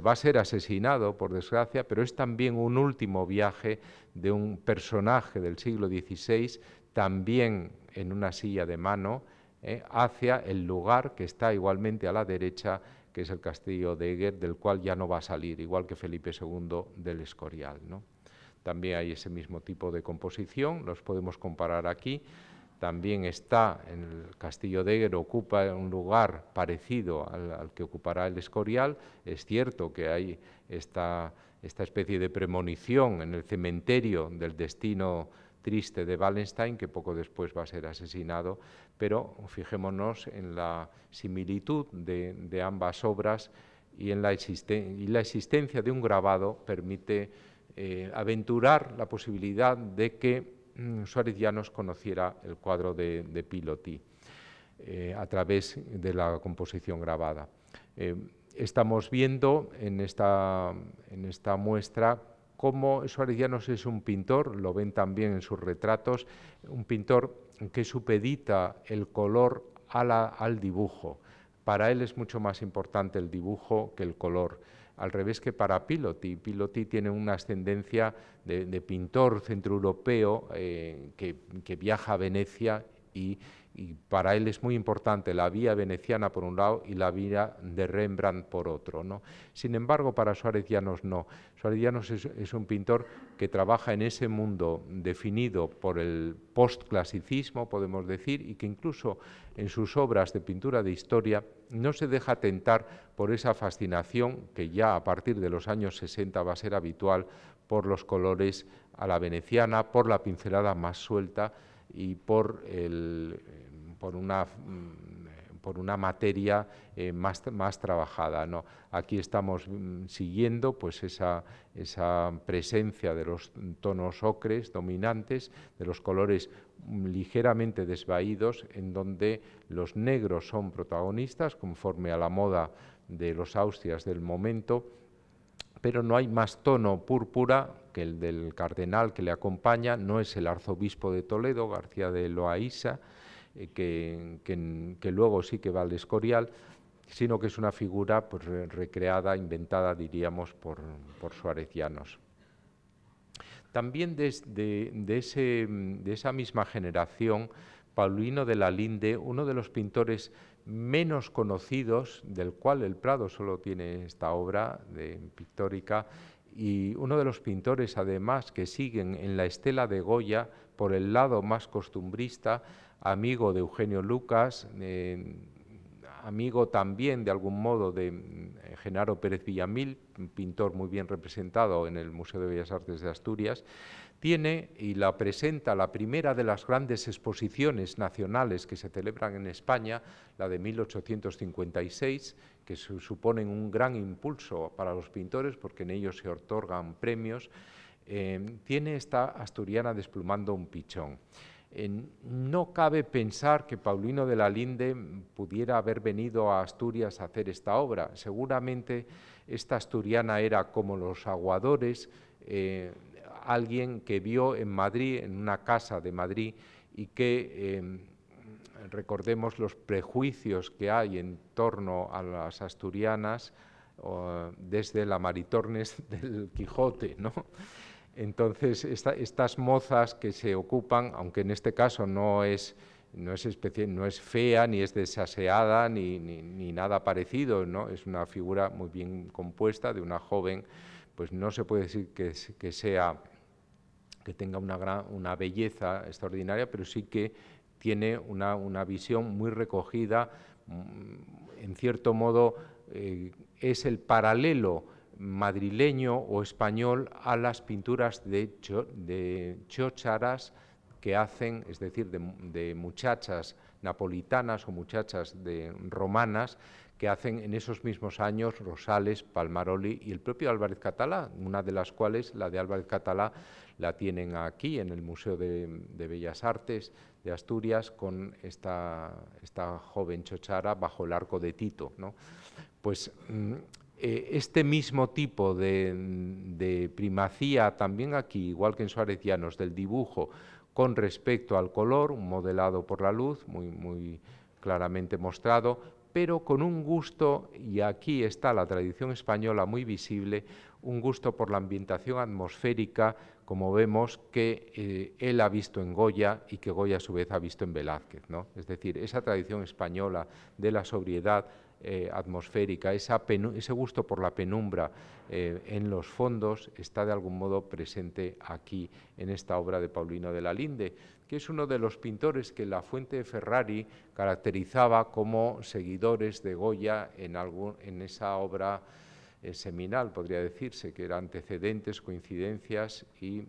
va a ser asesinado, por desgracia, pero es también un último viaje de un personaje del siglo XVI, también en una silla de mano, eh, hacia el lugar que está igualmente a la derecha, que es el castillo de Eger, del cual ya no va a salir, igual que Felipe II del Escorial. También hay ese mismo tipo de composición, los podemos comparar aquí. También está en el castillo de Eger, ocupa un lugar parecido al, que ocupará el Escorial. Es cierto que hay esta, esta especie de premonición en el cementerio del destino triste de Wallenstein, que poco después va a ser asesinado, pero fijémonos en la similitud de, ambas obras y, en la existencia de un grabado permite eh, aventurar la posibilidad de que mm, Suárez ya Llanos conociera el cuadro de, de Piloti eh, a través de la composición grabada. Eh, estamos viendo en esta muestra como Suárez Llanos es un pintor, lo ven también en sus retratos, un pintor que supedita el color al dibujo. Para él es mucho más importante el dibujo que el color, al revés que para Piloti. Piloti tiene una ascendencia de, pintor centroeuropeo eh, que viaja a Venecia y, para él es muy importante la vía veneciana por un lado y la vía de Rembrandt por otro. ¿no? Sin embargo, para Suárez Llanos no. Suárez Llanos es, es un pintor que trabaja en ese mundo definido por el postclasicismo, podemos decir, y que incluso en sus obras de pintura de historia no se deja tentar por esa fascinación que ya a partir de los años 60 va a ser habitual por los colores a la veneciana, por la pincelada más suelta, y por, el, eh, mm, eh, por una materia eh, más, trabajada. Aquí estamos mm, siguiendo pues, esa, presencia de los tonos ocres dominantes, de los colores mm, ligeramente desvaídos, en donde los negros son protagonistas conforme a la moda de los austrias del momento, pero no hay más tono púrpura que el del cardenal que le acompaña no es el arzobispo de Toledo, García de Loaiza, eh, que, luego sí que va al Escorial, sino que es una figura pues, recreada, inventada, diríamos, por, por suarecianos. También de, esa misma generación, Paulino de la Linde, uno de los pintores menos conocidos, del cual el Prado solo tiene esta obra pictórica, y uno de los pintores además que siguen en la estela de Goya por el lado más costumbrista, amigo de Eugenio Lucas, eh, amigo también de algún modo de eh, Genaro Pérez Villamil, pintor muy bien representado en el Museo de Bellas Artes de Asturias, tiene y la presenta la primera de las grandes exposiciones nacionales que se celebran en España, la de 1856, que suponen un gran impulso para los pintores porque en ellos se otorgan premios, eh, tiene esta asturiana desplumando un pichón. Eh, no cabe pensar que Paulino de la Linde pudiera haber venido a Asturias a hacer esta obra. Seguramente esta asturiana era como los aguadores, eh, alguien que vio en Madrid, en una casa de Madrid, y que recordemos los prejuicios que hay en torno a las asturianas desde la Maritornes del Quijote, ¿no? Entonces, estas mozas que se ocupan, aunque en este caso no es, no es, fea, ni es desaseada, ni, nada parecido, ¿no? es una figura muy bien compuesta de una joven, pues no se puede decir que, sea que tenga una, una belleza extraordinaria, pero sí que tiene una, visión muy recogida, mm, en cierto modo eh, es el paralelo madrileño o español a las pinturas de, chocharas que hacen, es decir, de, muchachas napolitanas o muchachas de, romanas que hacen en esos mismos años Rosales, Palmaroli y el propio Álvarez Catalá, una de las cuales, la de Álvarez Catalá, la tienen aquí en el Museo de Bellas Artes de Asturias con esta, joven chochara bajo el arco de Tito. Pues mm, eh, este mismo tipo de, primacía también aquí, igual que en Suárez Llanos, del dibujo con respecto al color, modelado por la luz, muy, muy claramente mostrado, pero con un gusto, y aquí está la tradición española muy visible, un gusto por la ambientación atmosférica, como vemos que eh, él ha visto en Goya y que Goya a su vez ha visto en Velázquez. ¿no? Es decir, esa tradición española de la sobriedad eh, atmosférica, ese gusto por la penumbra eh, en los fondos está de algún modo presente aquí en esta obra de Paulino de la Linde, que es uno de los pintores que la fuente de Ferrari caracterizaba como seguidores de Goya en, en esa obra eh, seminal, podría decirse, que eran antecedentes, coincidencias y,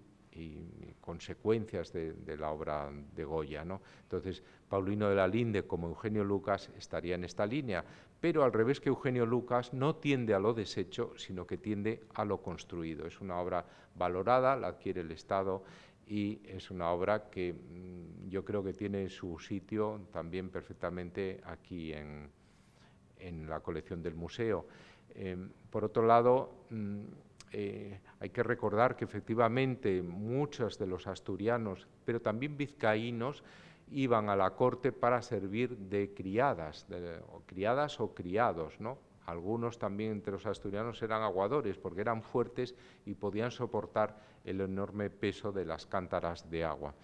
consecuencias de, la obra de Goya. Entonces, Paulino de la Linde, como Eugenio Lucas, estaría en esta línea, pero al revés que Eugenio Lucas, no tiende a lo deshecho, sino que tiende a lo construido. Es una obra valorada, la adquiere el Estado y es una obra que mm, yo creo que tiene su sitio también perfectamente aquí en la colección del museo. Em, por otro lado, mm, eh, hay que recordar que efectivamente muchos de los asturianos, pero también vizcaínos, iban a la corte para servir de criadas, o criadas o criados, Algunos también entre los asturianos eran aguadores porque eran fuertes y podían soportar el enorme peso de las cántaras de agua.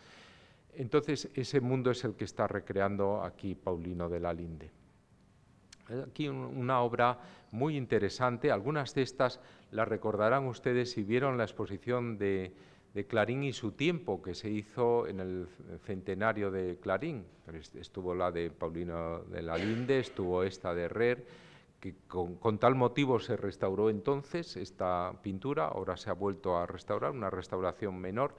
Entonces, ese mundo es el que está recreando aquí Paulino de la Linde aquí una obra muy interesante. Algunas de estas las recordarán ustedes si vieron la exposición de, Clarín y su tiempo, que se hizo en el centenario de Clarín. Estuvo la de Paulino de la Linde, estuvo esta de Herrer, que con, tal motivo se restauró entonces esta pintura, ahora se ha vuelto a restaurar, una restauración menor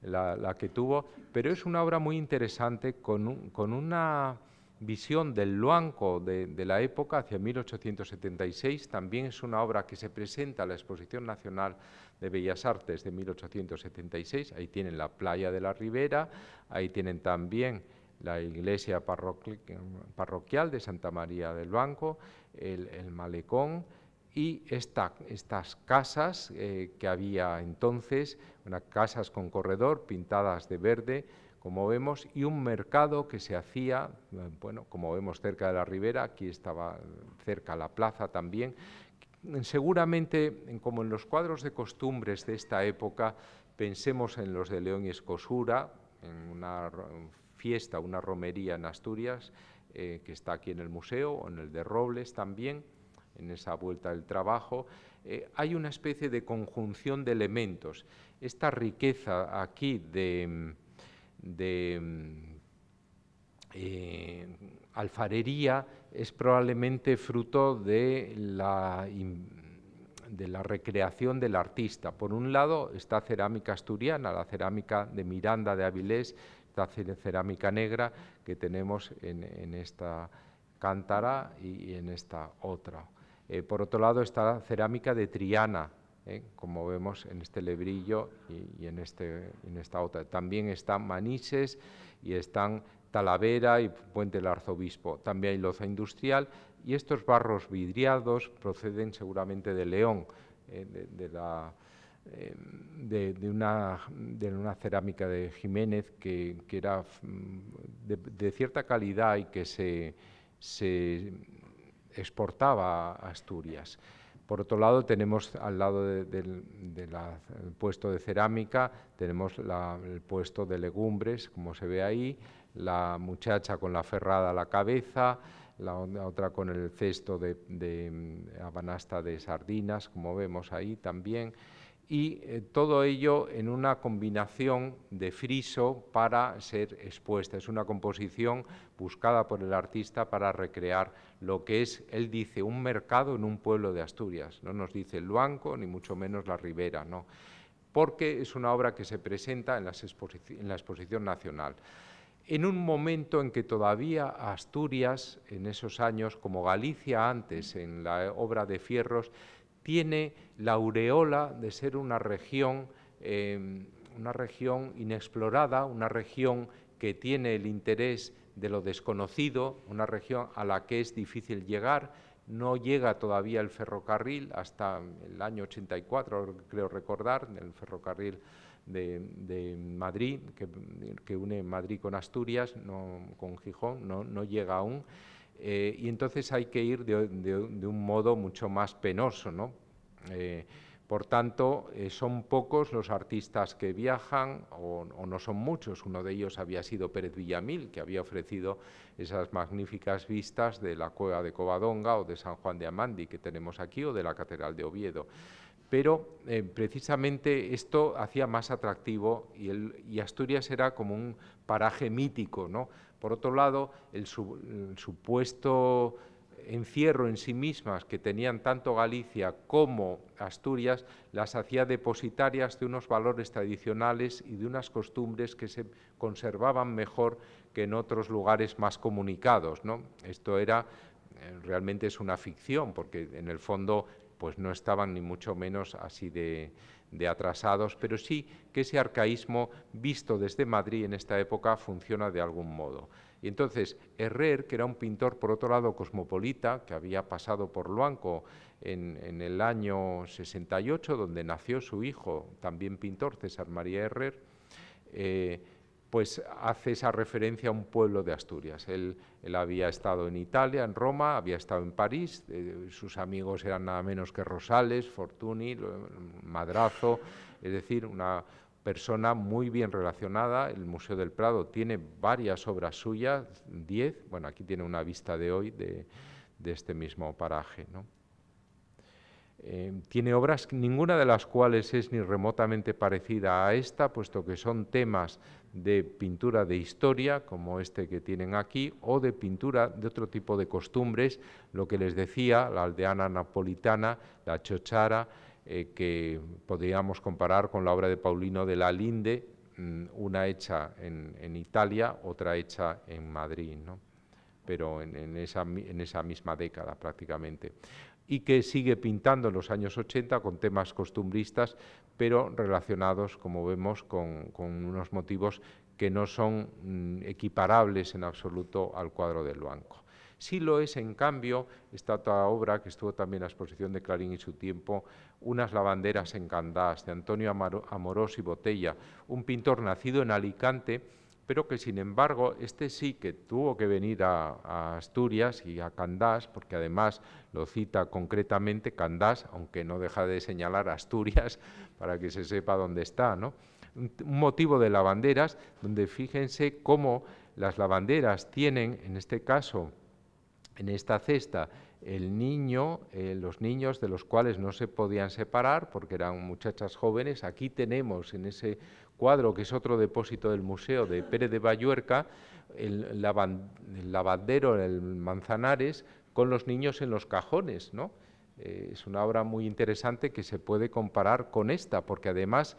la, que tuvo, pero es una obra muy interesante con, con una visión del Luanco de, la época, hacia 1876, también es una obra que se presenta a la Exposición Nacional de Bellas Artes de 1876. Ahí tienen la playa de la Ribera, ahí tienen también la iglesia parroquial de Santa María del Luanco, el, malecón y estas casas eh, que había entonces, unas casas con corredor pintadas de verde, como vemos, y un mercado que se hacía, eh, bueno, como vemos cerca de la ribera, aquí estaba eh, cerca la plaza también. Seguramente, como en los cuadros de costumbres de esta época, pensemos en los de León y Escosura, en una fiesta, una romería en Asturias, eh, que está aquí en el museo, o en el de Robles también, en esa vuelta del trabajo, hay una especie de conjunción de elementos. Esta riqueza aquí de, mm, de mm, eh, alfarería es probablemente fruto de la, recreación del artista. Por un lado está cerámica asturiana, la cerámica de Miranda de Avilés, esta cerámica negra que tenemos en, esta cántara y en esta otra. Eh, por otro lado está la cerámica de Triana, ¿eh? como vemos en este lebrillo y, este, en, esta otra. También están Manises y están Talavera y Puente del Arzobispo. También hay loza industrial y estos barros vidriados proceden seguramente de León, ¿eh? eh, de, una, cerámica de Jiménez que, era mm, de, cierta calidad y que se exportaba a Asturias. Por otro lado, tenemos al lado del de, puesto de cerámica, tenemos el puesto de legumbres, como se ve ahí, la muchacha con la ferrada a la cabeza, la otra con el cesto de mm, abanasta de sardinas, como vemos ahí también y eh, todo ello en una combinación de friso para ser expuesta. Es una composición buscada por el artista para recrear lo que es, él dice, un mercado en un pueblo de Asturias. No nos dice el Luanco, ni mucho menos la Ribera, no, porque es una obra que se presenta en, en la Exposición Nacional. En un momento en que todavía Asturias, en esos años, como Galicia antes, en la obra de Fierros, tiene la aureola de ser una región, em, una región inexplorada, una región que tiene el interés de lo desconocido, una región a la que es difícil llegar, no llega todavía el ferrocarril hasta el año 84, creo recordar, el ferrocarril de, Madrid, que, une Madrid con Asturias, no, con Gijón, no llega aún. Eh, y entonces hay que ir de, un modo mucho más penoso. ¿no? Eh, por tanto, eh, son pocos los artistas que viajan, o, no son muchos. Uno de ellos había sido Pérez Villamil, que había ofrecido esas magníficas vistas de la cueva de Covadonga o de San Juan de Amandi, que tenemos aquí, o de la Catedral de Oviedo. Pero precisamente esto hacía más atractivo y, y Asturias era como un paraje mítico, ¿no? Por otro lado, el, supuesto encierro en sí mismas que tenían tanto Galicia como Asturias las hacía depositarias de unos valores tradicionales y de unas costumbres que se conservaban mejor que en otros lugares más comunicados. ¿no? Esto era eh, realmente es una ficción porque en el fondo pues no estaban ni mucho menos así de, de atrasados, pero sí que ese arcaísmo visto desde Madrid en esta época funciona de algún modo. Y entonces Herrer, que era un pintor por otro lado cosmopolita, que había pasado por Luanco en, el año 68, donde nació su hijo, también pintor, César María Herrer, eh, pues hace esa referencia a un pueblo de Asturias. Él, había estado en Italia, en Roma, había estado en París, eh, sus amigos eran nada menos que Rosales, Fortuny, Madrazo, es decir, una persona muy bien relacionada. El Museo del Prado tiene varias obras suyas, diez, bueno, aquí tiene una vista de hoy de, este mismo paraje. Eh, tiene obras, ninguna de las cuales es ni remotamente parecida a esta, puesto que son temas de pintura de historia, como este que tienen aquí, o de pintura de otro tipo de costumbres, lo que les decía la aldeana napolitana, la chochara, eh, que podríamos comparar con la obra de Paulino de la Linde, mm, una hecha en, Italia, otra hecha en Madrid, pero en, en, esa, en esa misma década prácticamente y que sigue pintando en los años 80 con temas costumbristas, pero relacionados, como vemos, con, unos motivos que no son mm, equiparables en absoluto al cuadro del banco. Sí lo es, en cambio, esta otra obra que estuvo también en la exposición de Clarín y su tiempo, Unas lavanderas en Candás, de Antonio Amorós y Botella, un pintor nacido en Alicante, pero que sin embargo este sí que tuvo que venir a, Asturias y a Candás, porque además lo cita concretamente Candás, aunque no deja de señalar Asturias para que se sepa dónde está, ¿no? Un motivo de lavanderas, donde fíjense cómo las lavanderas tienen, en este caso, en esta cesta, el niño, eh, los niños de los cuales no se podían separar porque eran muchachas jóvenes. Aquí tenemos en ese cuadro, que es otro depósito del museo de Pérez de Bayuerca, el, lavandero, el Manzanares, con los niños en los cajones, ¿no? Eh, es una obra muy interesante que se puede comparar con esta, porque además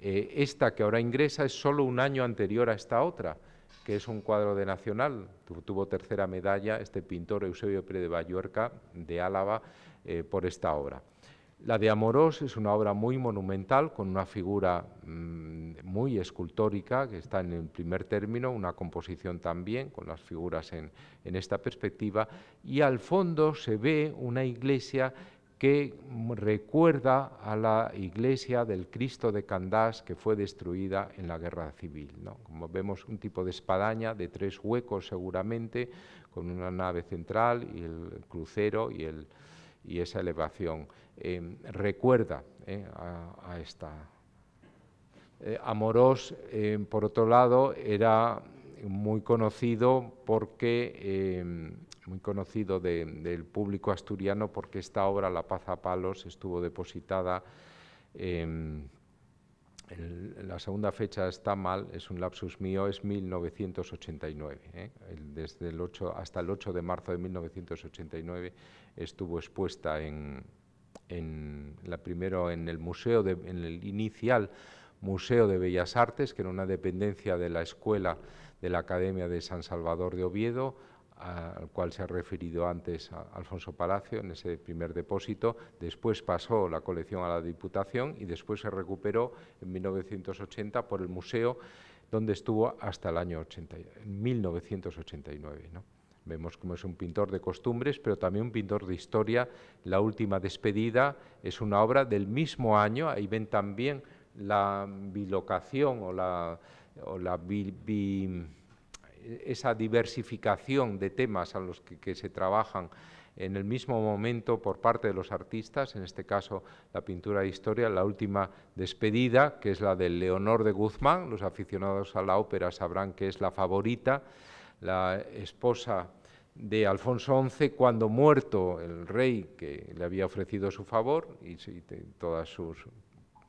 eh, esta que ahora ingresa es solo un año anterior a esta otra, que es un cuadro de Nacional. tuvo tercera medalla este pintor Eusebio Pérez de Bayuerca, de Álava, eh, por esta obra. La de Amorós es una obra muy monumental, con una figura mm, muy escultórica, que está en el primer término, una composición también con las figuras en, esta perspectiva, y al fondo se ve una iglesia que recuerda a la iglesia del Cristo de Candás que fue destruida en la guerra civil. ¿no? Como vemos, un tipo de espadaña de tres huecos seguramente, con una nave central y el crucero y, y esa elevación. Eh, recuerda eh, a, a, esta, eh, Amorós, eh, por otro lado, era muy conocido porque eh, muy conocido del público asturiano porque esta obra La Paz a Palos estuvo depositada la segunda fecha está mal, es un lapsus mío, es 1989. desde hasta el 8 de marzo de 1989 estuvo expuesta en, la primero en el museo en el inicial Museo de Bellas Artes, que era una dependencia de la Escuela de la Academia de San Salvador de Oviedo, al cual se ha referido antes Alfonso Palacio en ese primer depósito. Después pasó la colección a la Diputación y después se recuperó en 1980 por el museo, donde estuvo hasta el año 1989. Vemos como es un pintor de costumbres, pero también un pintor de historia. La última despedida es una obra del mismo año, ahí ven también la bilocación o la, esa diversificación de temas a los que, se trabajan en el mismo momento por parte de los artistas, en este caso la pintura de historia, la última despedida, que es la de Leonor de Guzmán, los aficionados a la ópera sabrán que es la favorita, la esposa de Alfonso XI, cuando muerto el rey que le había ofrecido su favor y, y todas sus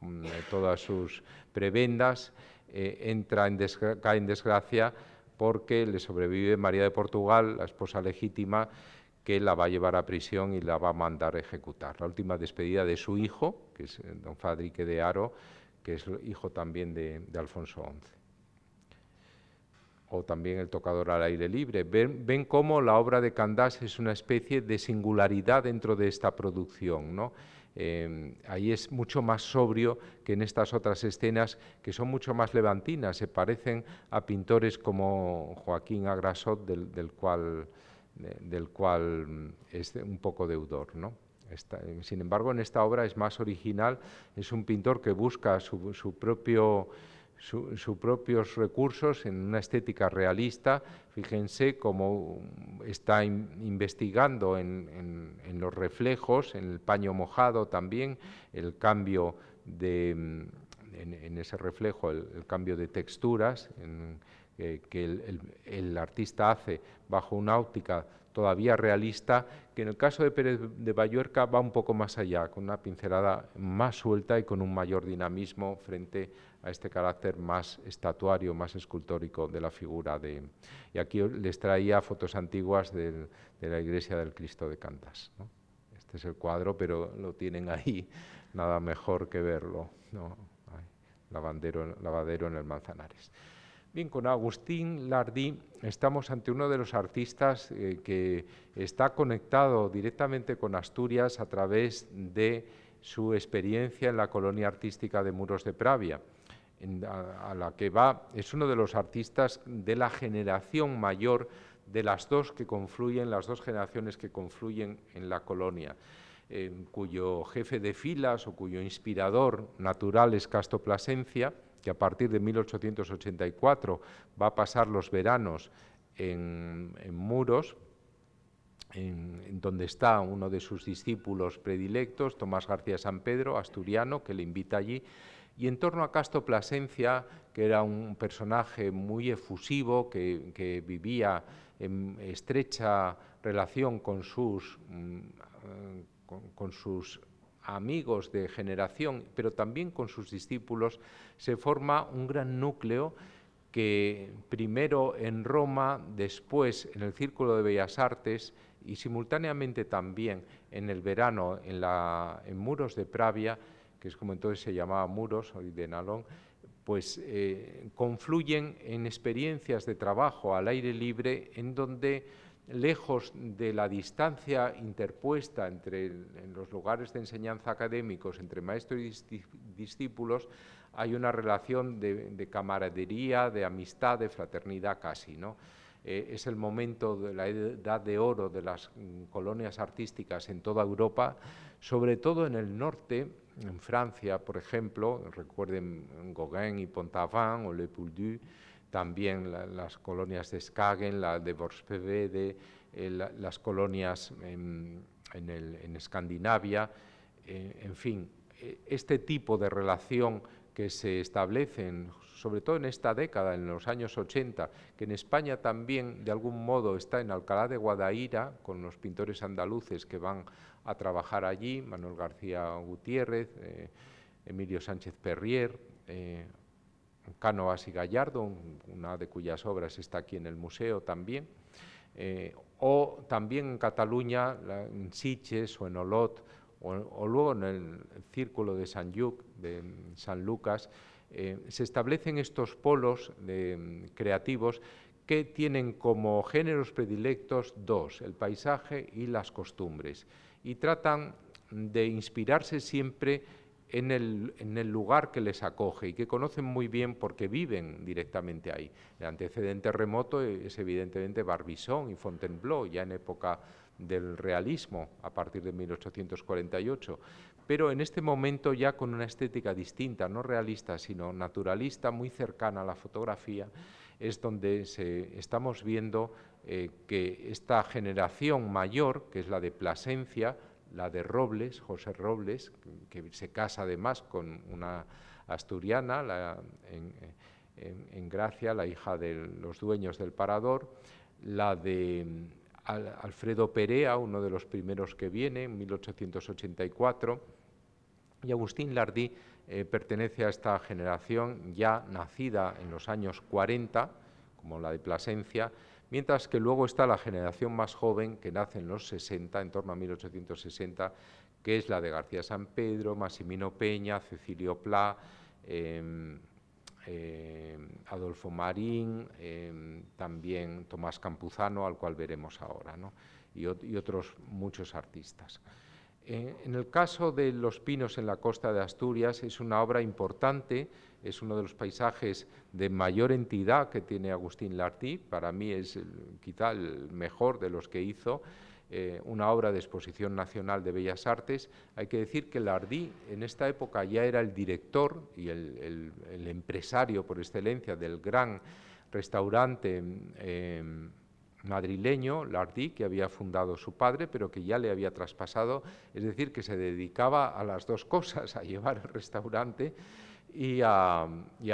Mm, todas sus prebendas, eh, entra en cae en desgracia porque le sobrevive María de Portugal, la esposa legítima, que la va a llevar a prisión y la va a mandar a ejecutar. La última despedida de su hijo, que es eh, don Fadrique de Aro, que es hijo también de, de Alfonso XI o también el tocador al aire libre. Ven, ven cómo la obra de Candás es una especie de singularidad dentro de esta producción. ¿no? Em, ahí es mucho más sobrio que en estas otras escenas que son mucho más levantinas, se parecen a pintores como Joaquín Agrasot, del, cual, del cual mm, es un poco deudor. ¿no? Eh, sin embargo, en esta obra es más original, es un pintor que busca su, su propio sus propios recursos en una estética realista. Fíjense cómo está investigando en, los reflejos, en el paño mojado también, el cambio de, mm, en, ese reflejo, el, cambio de texturas eh, que el, artista hace bajo una óptica todavía realista, que en el caso de Pérez de Bayuerca va un poco más allá, con una pincelada más suelta y con un mayor dinamismo frente a a este carácter más estatuario, más escultórico de la figura. De, y aquí les traía fotos antiguas de la iglesia del Cristo de Cantas. Este es el cuadro, pero lo tienen ahí, nada mejor que verlo. lavadero en el Manzanares. Bien, con Agustín Lardí estamos ante uno de los artistas eh, que está conectado directamente con Asturias a través de su experiencia en la colonia artística de Muros de Pravia a, la que va, es uno de los artistas de la generación mayor de las dos que confluyen, las dos generaciones que confluyen en la colonia, cuyo jefe de filas o cuyo inspirador natural es Casto Plasencia, que a partir de 1884 va a pasar los veranos en, Muros, en, donde está uno de sus discípulos predilectos, Tomás García San Pedro, asturiano, que le invita allí, y en torno a Casto Plasencia, que era un personaje muy efusivo, que, vivía en estrecha relación mm, con sus, amigos de generación, pero también con sus discípulos, se forma un gran núcleo que primero en Roma, después en el Círculo de Bellas Artes y simultáneamente también en el verano en Muros de Pravia que es como entonces se llamaba muros, hoy de Nalón, pues eh, confluyen en experiencias de trabajo al aire libre en donde lejos de la distancia interpuesta entre en los lugares de enseñanza académicos, entre maestros y discípulos, hay una relación de, camaradería, de amistad, de fraternidad casi. ¿no? Eh, es el momento de la edad de oro de las mm, colonias artísticas en toda Europa, sobre todo en el norte, en Francia, por ejemplo, recuerden Gauguin y Pontavant o Le Pouldu, también las colonias de Skagen, la de Borspevede, eh, las colonias en, Escandinavia, eh, en fin, eh, este tipo de relación que se establece en sobre todo en esta década, en los años 80, que en España también de algún modo está en Alcalá de Guadaira, con los pintores andaluces que van a trabajar allí, Manuel García Gutiérrez, eh, Emilio Sánchez Perrier, eh, y Gallardo, una de cuyas obras está aquí en el museo también, eh, o también en Cataluña, en Siches o en Olot, o, luego en el círculo de San de San Lucas, eh, se establecen estos polos mm, creativos que tienen como géneros predilectos dos, el paisaje y las costumbres, y tratan de inspirarse siempre en el, en el, lugar que les acoge y que conocen muy bien porque viven directamente ahí. El antecedente remoto es evidentemente Barbizon y Fontainebleau, ya en época del realismo, a partir de 1848 pero en este momento ya con una estética distinta, no realista, sino naturalista, muy cercana a la fotografía, es donde estamos viendo eh, que esta generación mayor, que es la de Plasencia, la de Robles, José Robles, que, se casa además con una asturiana, en, Gracia, la hija de los dueños del Parador, la de Alfredo Perea, uno de los primeros que viene, en 1884, y Agustín Lardí eh, pertenece a esta generación ya nacida en los años 40, como la de Plasencia, mientras que luego está la generación más joven que nace en los 60, en torno a 1860, que es la de García San Pedro, Massimino Peña, Cecilio Pla, em, em, Adolfo Marín, em, también Tomás Campuzano, al cual veremos ahora, y otros muchos artistas. Eh, en el caso de Los Pinos en la costa de Asturias, es una obra importante, es uno de los paisajes de mayor entidad que tiene Agustín Lartí, para mí es quizá el mejor de los que hizo, eh, una obra de Exposición Nacional de Bellas Artes. Hay que decir que Lardí en esta época ya era el director y el, empresario por excelencia del gran restaurante. Eh, madrileño, Lardí, que había fundado su padre, pero que ya le había traspasado, es decir, que se dedicaba a las dos cosas, a llevar el restaurante y a,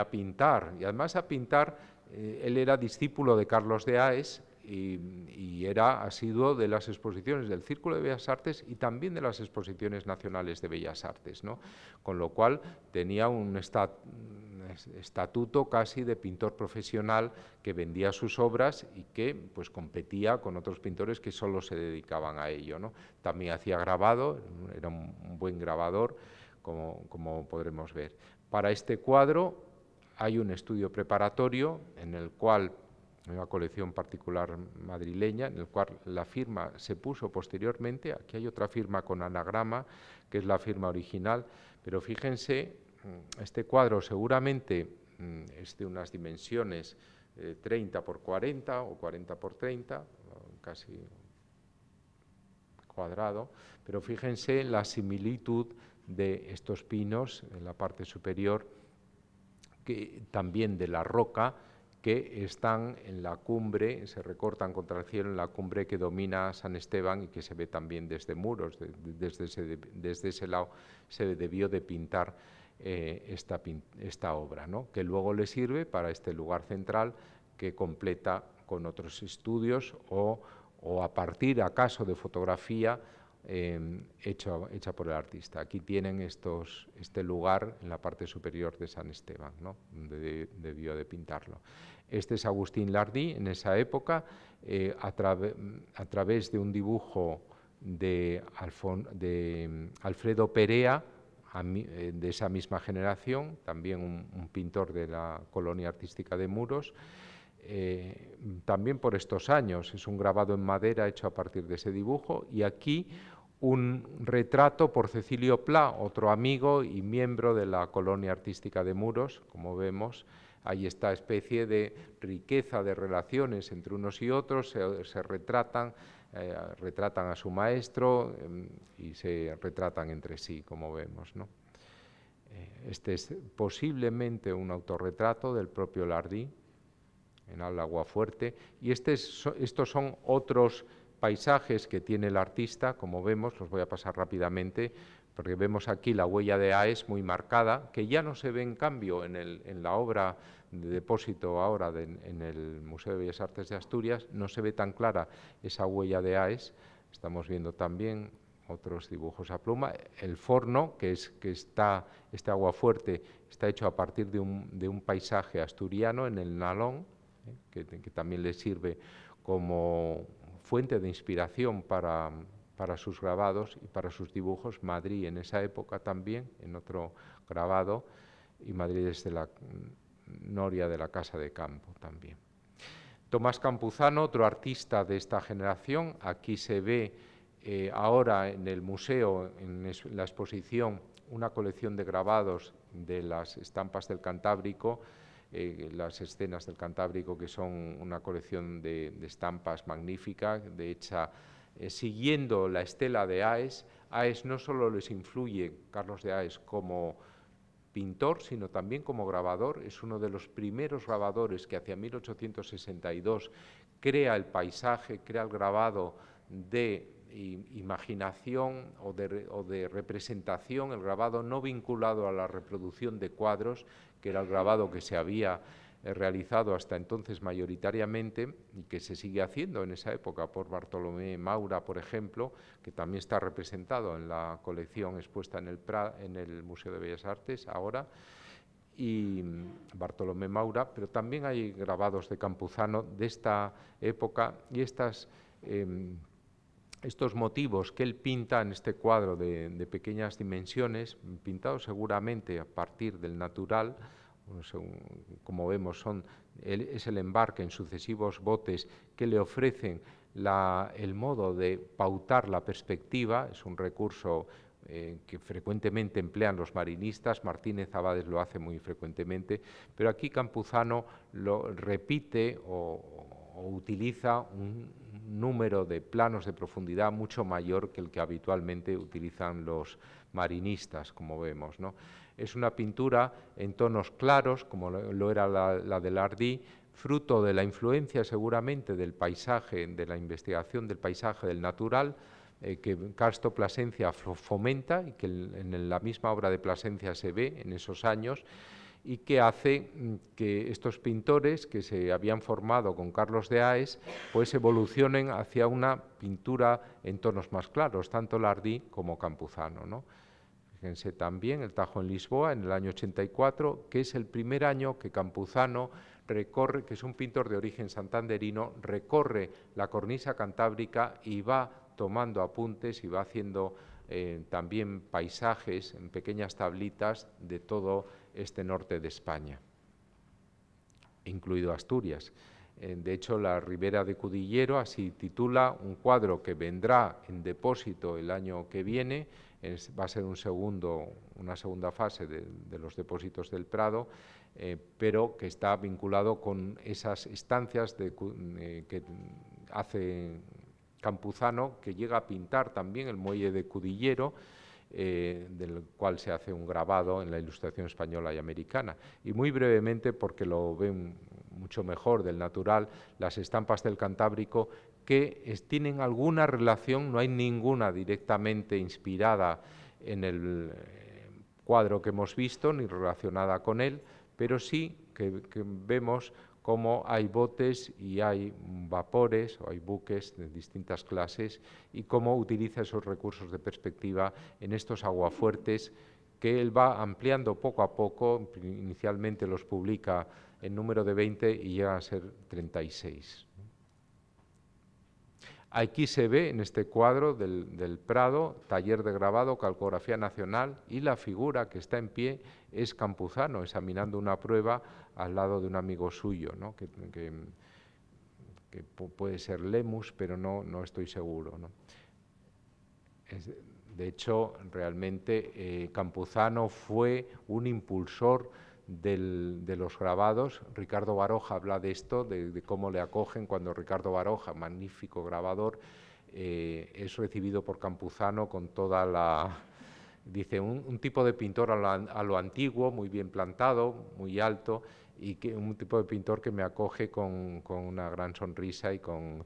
pintar. Y además a pintar, eh, él era discípulo de Carlos de Aes y, era asiduo de las exposiciones del Círculo de Bellas Artes y también de las exposiciones nacionales de Bellas Artes, con lo cual tenía un estatuto casi de pintor profesional que vendía sus obras y que pues, competía con otros pintores que solo se dedicaban a ello. ¿no? También hacía grabado, era un, buen grabador, como, como podremos ver. Para este cuadro hay un estudio preparatorio en el cual una colección particular madrileña, en el cual la firma se puso posteriormente. Aquí hay otra firma con anagrama, que es la firma original, pero fíjense, mm, este cuadro seguramente mm, es de unas dimensiones 30 x 40 o 40 x 30, casi cuadrado, pero fíjense la similitud de estos pinos en la parte superior, que, también de la roca, que están en la cumbre, se recortan contra el cielo en la cumbre que domina San Esteban y que se ve también desde muros, desde, ese, desde ese lado se debió de pintar eh, esta, obra, ¿no? que luego le sirve para este lugar central que completa con otros estudios o, a partir acaso de fotografía em, hecha por el artista. Aquí tienen estos, este lugar en la parte superior de San Esteban, ¿no? donde debió de pintarlo. Este es Agustín Lardí en esa época, eh, a, través de un dibujo de, mm, Alfredo Perea, eh, de esa misma generación, también un, pintor de la colonia artística de Muros, eh, también por estos años. Es un grabado en madera hecho a partir de ese dibujo y aquí un retrato por Cecilio Pla, otro amigo y miembro de la colonia artística de Muros, como vemos, hay esta especie de riqueza de relaciones entre unos y otros, se, retratan, eh, retratan a su maestro em, y se retratan entre sí, como vemos. Eh, este es posiblemente un autorretrato del propio Lardí en Fuerte. y este estos son otros paisajes que tiene el artista, como vemos, los voy a pasar rápidamente, porque vemos aquí la huella de AES muy marcada, que ya no se ve en cambio en, la obra de depósito ahora en el Museo de Bellas Artes de Asturias, no se ve tan clara esa huella de AES. Estamos viendo también otros dibujos a pluma. El forno, que, es, que está, este fuerte está hecho a partir de un, paisaje asturiano en el Nalón, eh, que también le sirve como fuente de inspiración para para sus grabados y para sus dibujos. Madrid en esa época también, en otro grabado, y Madrid desde la mm, noria de la Casa de Campo también. Tomás Campuzano, otro artista de esta generación, aquí se ve eh, ahora en el museo, en, la exposición, una colección de grabados de las estampas del Cantábrico, eh, las escenas del Cantábrico, que son una colección de, estampas magníficas, de hecha eh, siguiendo la estela de Aes, Aes no solo les influye, Carlos de Aes, como pintor, sino también como grabador. Es uno de los primeros grabadores que hacia 1862 crea el paisaje, crea el grabado de imaginación o de, o de, representación, el grabado no vinculado a la reproducción de cuadros, que era el grabado que se había eh, realizado hasta entonces mayoritariamente y que se sigue haciendo en esa época por Bartolomé Maura, por ejemplo, que también está representado en la colección expuesta en el, en el Museo de Bellas Artes ahora, y Bartolomé Maura, pero también hay grabados de Campuzano de esta época y estas... Em, estos motivos que él pinta en este cuadro de, de, pequeñas dimensiones, pintado seguramente a partir del natural, como vemos, es el embarque en sucesivos botes que le ofrecen el modo de pautar la perspectiva, es un recurso eh, que frecuentemente emplean los marinistas, Martínez Abades lo hace muy frecuentemente, pero aquí Campuzano lo repite o, utiliza un, un número de planos de profundidad mucho mayor que el que habitualmente utilizan los marinistas, como vemos. ¿no? Es una pintura en tonos claros, como lo era la, de del fruto de la influencia seguramente del paisaje, de la investigación del paisaje del natural, eh, que Casto Plasencia fomenta y que en la misma obra de Plasencia se ve en esos años y que hace mm, que estos pintores que se habían formado con Carlos de Aes pues evolucionen hacia una pintura en tonos más claros, tanto Lardí como Campuzano. Fíjense también el Tajo en Lisboa en el año 84, que es el primer año que Campuzano recorre, que es un pintor de origen santanderino, recorre la cornisa cantábrica y va tomando apuntes y va haciendo eh, también paisajes en pequeñas tablitas de todo este norte de España, incluido Asturias. Eh, de hecho, la Ribera de Cudillero así titula un cuadro que vendrá en depósito el año que viene, va a ser un segundo, una segunda fase de, los depósitos del Prado, eh, pero que está vinculado con esas estancias eh, que hace Campuzano, que llega a pintar también el muelle de Cudillero, eh, del cual se hace un grabado en la ilustración española y americana. Y muy brevemente, porque lo ven mucho mejor del natural, las estampas del Cantábrico que tienen alguna relación, no hay ninguna directamente inspirada en el eh, cuadro que hemos visto ni relacionada con él, pero sí que, vemos cómo hay botes y hay vapores o hay buques de distintas clases y cómo utiliza esos recursos de perspectiva en estos aguafuertes que él va ampliando poco a poco, inicialmente los publica en número de 20 y llegan a ser 36. Aquí se ve en este cuadro del, Prado, taller de grabado, calcografía nacional, y la figura que está en pie es Campuzano, examinando una prueba al lado de un amigo suyo, que, puede ser Lemus, pero no, estoy seguro. de hecho, realmente eh, Campuzano fue un impulsor de los grabados. Ricardo Baroja habla de esto, de, cómo le acogen cuando Ricardo Baroja, magnífico grabador, eh, es recibido por Campuzano con toda la... Dice, un, tipo de pintor a lo, antiguo, muy bien plantado, muy alto, y que, un tipo de pintor que me acoge con, con una gran sonrisa y con,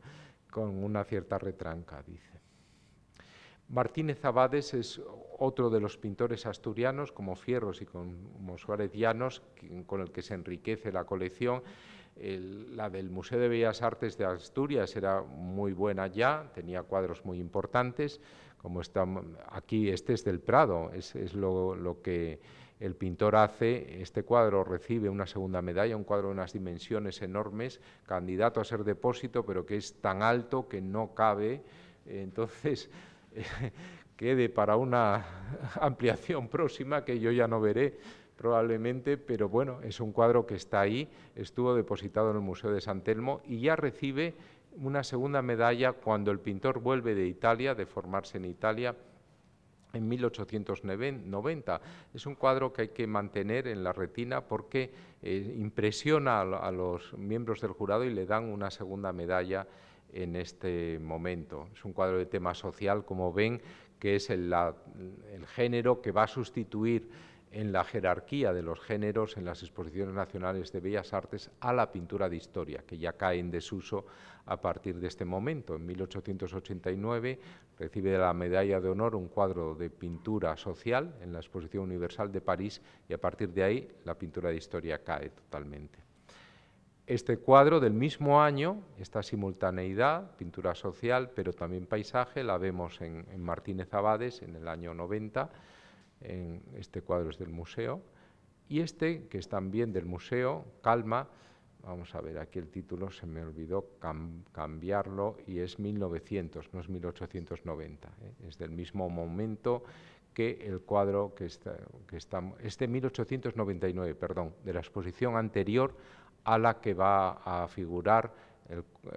con una cierta retranca, dice. Martínez Abades es otro de los pintores asturianos, como Fierros y como Suárez Llanos, con el que se enriquece la colección. la del Museo de Bellas Artes de Asturias era muy buena ya, tenía cuadros muy importantes, como está aquí, este es del Prado, es, lo, lo que el pintor hace, este cuadro recibe una segunda medalla, un cuadro de unas dimensiones enormes, candidato a ser depósito, pero que es tan alto que no cabe. Entonces, quede para una ampliación próxima que yo ya no veré probablemente, pero bueno, es un cuadro que está ahí, estuvo depositado en el Museo de San Telmo y ya recibe una segunda medalla cuando el pintor vuelve de Italia, de formarse en Italia, en 1890. Es un cuadro que hay que mantener en la retina porque eh, impresiona a los miembros del jurado y le dan una segunda medalla en este momento. Es un cuadro de tema social, como ven, que es el, género que va a sustituir en la jerarquía de los géneros en las exposiciones nacionales de Bellas Artes a la pintura de historia, que ya cae en desuso a partir de este momento. En 1889 recibe la medalla de honor un cuadro de pintura social en la Exposición Universal de París y a partir de ahí la pintura de historia cae totalmente este cuadro del mismo año, esta simultaneidad, pintura social, pero también paisaje, la vemos en, Martínez Abades en el año 90, este cuadro es del museo, y este, que es también del museo, Calma, vamos a ver, aquí el título se me olvidó cambiarlo y es 1900, no es 1890, ¿eh? es del mismo momento que el cuadro que está, este 1899, perdón, de la exposición anterior a la que va a figurar,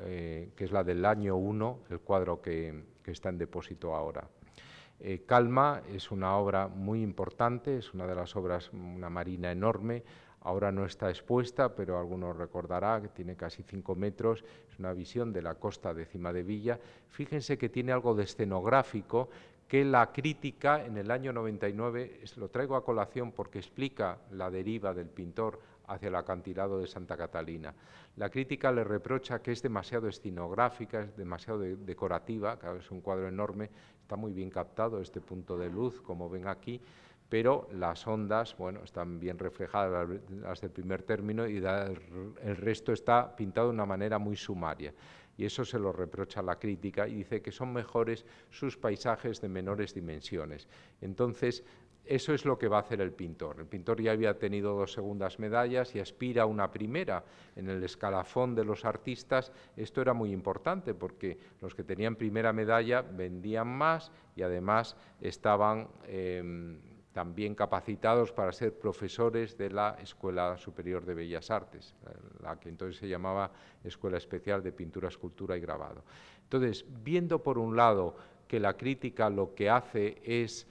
eh, que es la del año 1, el cuadro que, está en depósito ahora. Eh, Calma es una obra muy importante, es una de las obras, una marina enorme, ahora no está expuesta, pero algunos recordará que tiene casi cinco metros, es una visión de la costa de Cima de Villa. Fíjense que tiene algo de escenográfico que la crítica en el año 99, lo traigo a colación porque explica la deriva del pintor hacia el acantilado de Santa Catalina. La crítica le reprocha que es demasiado escenográfica, es demasiado decorativa, es un cuadro enorme, está muy bien captado este punto de luz, como ven aquí, pero las ondas, bueno, están bien reflejadas las el primer término y el resto está pintado de una manera muy sumaria. Y eso se lo reprocha la crítica y dice que son mejores sus paisajes de menores dimensiones. Entonces, eso es lo que va a hacer el pintor. El pintor ya había tenido dos segundas medallas y aspira a una primera en el escalafón de los artistas. Esto era muy importante porque los que tenían primera medalla vendían más y además estaban em, también capacitados para ser profesores de la Escuela Superior de Bellas Artes, la que entonces se llamaba Escuela Especial de Pintura, Escultura y Grabado. Entonces, viendo por un lado que la crítica lo que hace es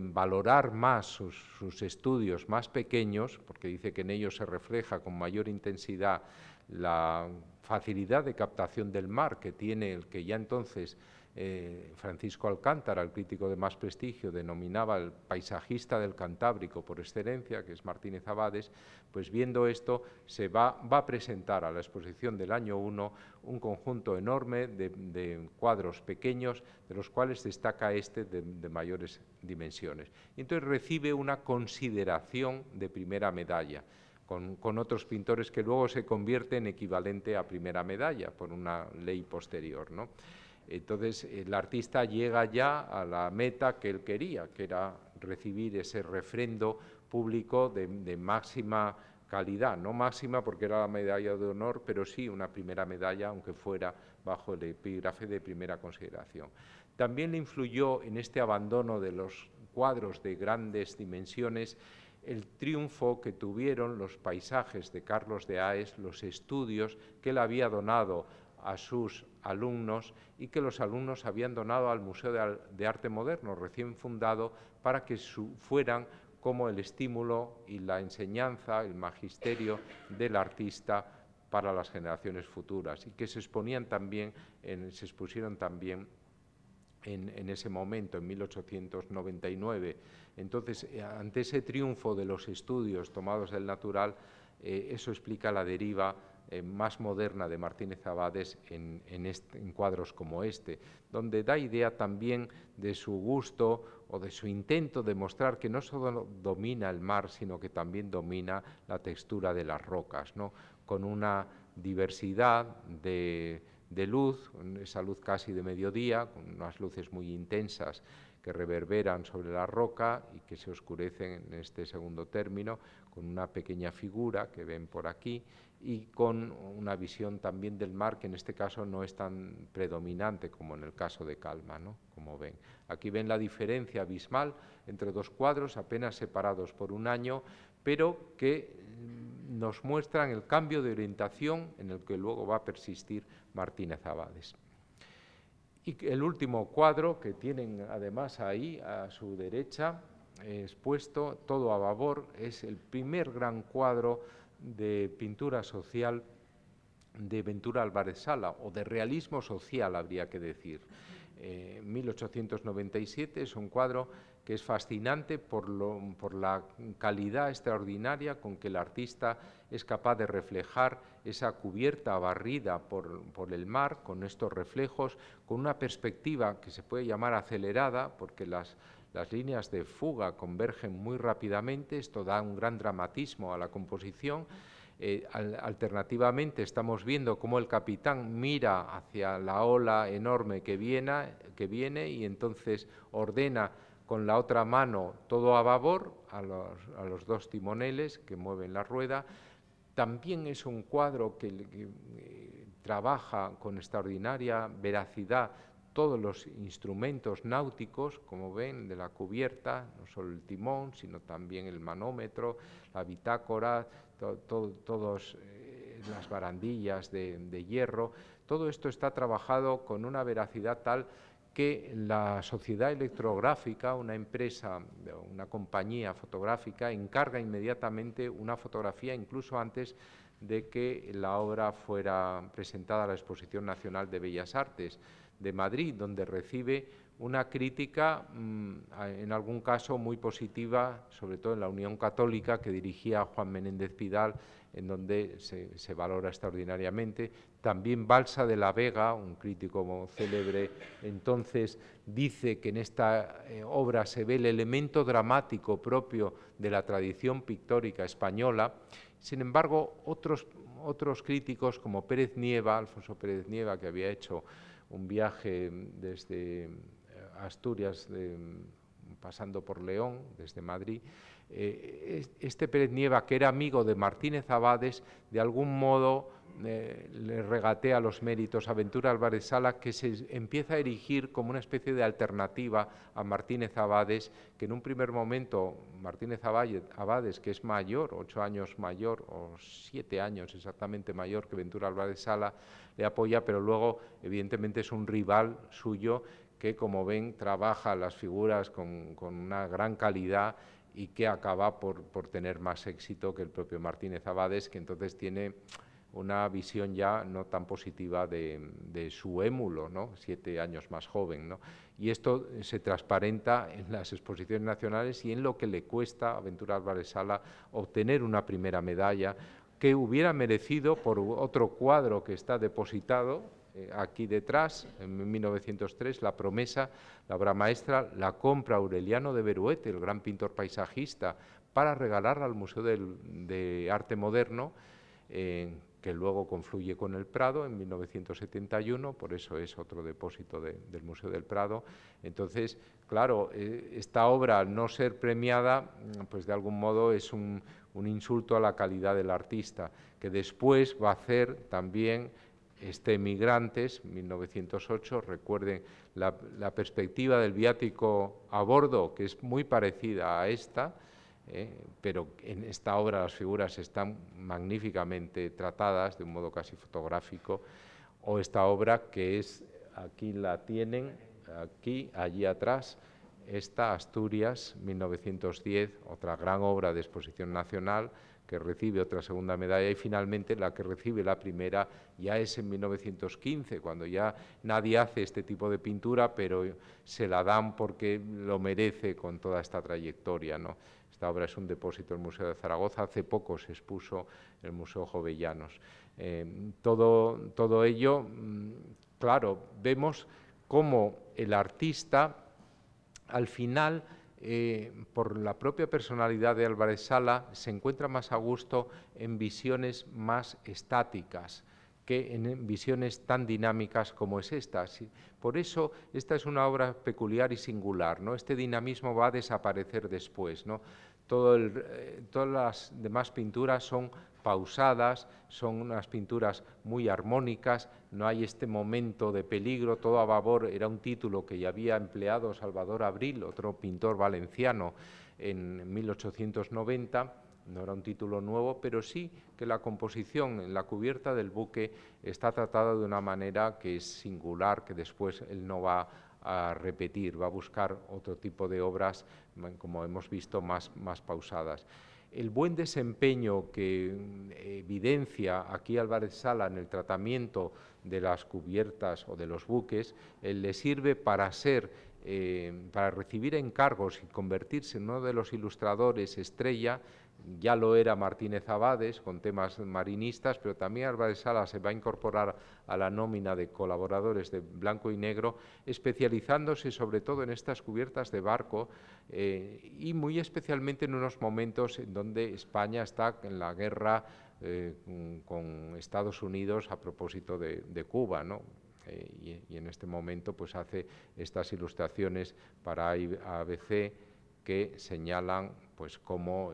valorar más sus estudios más pequeños, porque dice que en ellos se refleja con mayor intensidad la facilidad de captación del mar que tiene el que ya entonces eh, Francisco Alcántara, el crítico de más prestigio, denominaba el paisajista del Cantábrico por excelencia, que es Martínez Abades, pues viendo esto se va, a presentar a la exposición del año 1 un conjunto enorme de, cuadros pequeños, de los cuales destaca este de, mayores dimensiones. entonces recibe una consideración de primera medalla. Con, con, otros pintores que luego se convierte en equivalente a primera medalla por una ley posterior. ¿no? Entonces, el artista llega ya a la meta que él quería, que era recibir ese refrendo público de, máxima calidad, no máxima porque era la medalla de honor, pero sí una primera medalla, aunque fuera bajo el epígrafe de primera consideración. También le influyó en este abandono de los cuadros de grandes dimensiones el triunfo que tuvieron los paisajes de Carlos de Aes, los estudios que él había donado a sus alumnos y que los alumnos habían donado al Museo de Arte Moderno recién fundado para que fueran como el estímulo y la enseñanza, el magisterio del artista para las generaciones futuras y que se exponían también, se expusieron también en, ese momento, en 1899. Entonces, eh, ante ese triunfo de los estudios tomados del natural, eh, eso explica la deriva eh, más moderna de Martínez Abades en, cuadros como este, donde da idea también de su gusto o de su intento de mostrar que no solo domina el mar, sino que también domina la textura de las rocas, con una diversidad de, de luz, esa luz casi de mediodía, con unas luces muy intensas que reverberan sobre la roca y que se oscurecen en este segundo término, con una pequeña figura que ven por aquí y con una visión también del mar que en este caso no es tan predominante como en el caso de Calma, ¿no? como ven. Aquí ven la diferencia abismal entre dos cuadros apenas separados por un año, pero que mm, nos muestran el cambio de orientación en el que luego va a persistir Martínez Abades. Y el último cuadro que tienen además ahí a su derecha, expuesto todo a babor, es el primer gran cuadro de pintura social de Ventura Álvarez Sala, o de realismo social, habría que decir. 1897 eh, es un cuadro que es fascinante por, la calidad extraordinaria con que el artista es capaz de reflejar esa cubierta barrida por, el mar, con estos reflejos, con una perspectiva que se puede llamar acelerada, porque las, las líneas de fuga convergen muy rápidamente, esto da un gran dramatismo a la composición. Eh, alternativamente estamos viendo cómo el capitán mira hacia la ola enorme que viene, y entonces ordena con la otra mano todo a babor a los, dos timoneles que mueven la rueda. También es un cuadro que, eh, trabaja con extraordinaria veracidad todos los instrumentos náuticos, como ven, de la cubierta, no solo el timón, sino también el manómetro, la bitácora, todas eh, las barandillas de hierro. Todo esto está trabajado con una veracidad tal que la sociedad electrográfica, una empresa, una compañía fotográfica, encarga inmediatamente una fotografía incluso antes de que la obra fuera presentada a la Exposición Nacional de Bellas Artes de Madrid, donde recibe una crítica, mm, en algún caso muy positiva, sobre todo en la Unión Católica que dirigía Juan Menéndez Pidal, en donde se, valora extraordinariamente. También Balsa de la Vega, un crítico célebre, entonces dice que en esta eh, obra se ve el elemento dramático propio de la tradición pictórica española. Sin embargo, otros, otros críticos como Pérez Nieva, Alfonso Pérez Nieva, que había hecho un viaje desde eh, Asturias, pasando por León, desde Madrid, eh, este Pérez Nieva, que era amigo de Martínez Abades, de algún modo eh, le regatea los méritos a Ventura Álvarez Sala, que se empieza a erigir como una especie de alternativa a Martínez Abades, que en un primer momento Martínez Abades, que es mayor, ocho años mayor o siete años exactamente mayor que Ventura Álvarez Sala, le apoya, pero luego evidentemente es un rival suyo que, como ven, trabaja las figuras con, una gran calidad y que acaba por, por tener más éxito que el propio Martínez Abades, que entonces tiene una visión ya no tan positiva de, su émulo, siete años más joven. Y esto se transparenta en las exposiciones nacionales y en lo que le cuesta a Ventura Álvarez Sala obtener una primera medalla que hubiera merecido por otro cuadro que está depositado eh, aquí detrás, en 1903, La promesa, la obra maestra, la compra Aureliano de Beruete, el gran pintor paisajista, para regalarla al Museo de Arte Moderno. Eh, que luego confluye con el Prado en 1971, por eso es otro depósito del Museo del Prado. Entonces, claro, eh, esta obra, no ser premiada, pues de algún modo es un, insulto a la calidad del artista, que después va a hacer también este Migrantes, 1908, recuerden la perspectiva del viático a bordo, que es muy parecida a esta, ¿eh? pero en esta obra las figuras están magníficamente tratadas de un modo casi fotográfico, o esta obra que es, aquí la tienen, aquí, allí atrás, esta Asturias 1910, otra gran obra de exposición nacional que recibe otra segunda medalla y finalmente la que recibe la primera ya es en 1915, cuando ya nadie hace este tipo de pintura, pero se la dan porque lo merece con toda esta trayectoria. ¿no? Esta obra es un depósito del Museo de Zaragoza, hace poco se expuso el Museo Jovellanos. Eh, todo, todo ello, mm, claro, vemos cómo el artista al final... Eh, por la propia personalidad de Álvarez Sala, se encuentra más a gusto en visiones más estáticas que en visiones tan dinámicas como es esta. Por eso esta es una obra peculiar y singular, Este dinamismo va a desaparecer después, ¿no? Eh, todas las demás pinturas son pausadas, son unas pinturas muy armónicas, no hay este momento de peligro, todo a babor era un título que ya había empleado Salvador Abril, otro pintor valenciano, en 1890, no era un título nuevo, pero sí que la composición en la cubierta del buque está tratada de una manera que es singular, que después él no va a a repetir, va a buscar otro tipo de obras, como hemos visto, más, más pausadas. El buen desempeño que eh, evidencia aquí Álvarez Sala en el tratamiento de las cubiertas o de los buques eh, le sirve para ser eh, para recibir encargos y convertirse en uno de los ilustradores estrella ya lo era Martínez Abades con temas marinistas, pero también Álvarez Sala se va a incorporar a la nómina de colaboradores de Blanco y Negro, especializándose sobre todo en estas cubiertas de barco eh, y muy especialmente en unos momentos en donde España está en la guerra eh, con Estados Unidos a propósito de, Cuba, ¿no? Eh, y, en este momento pues hace estas ilustraciones para ABC que señalan pues cómo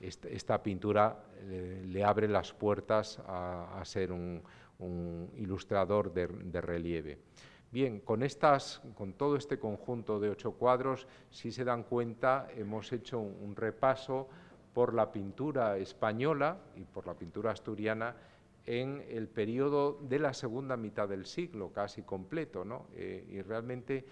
esta, pintura eh, le abre las puertas a, ser un, ilustrador de, relieve. Bien, con, estas, con todo este conjunto de ocho cuadros, si se dan cuenta, hemos hecho un, repaso por la pintura española y por la pintura asturiana en el periodo de la segunda mitad del siglo, casi completo, ¿no? Eh, y realmente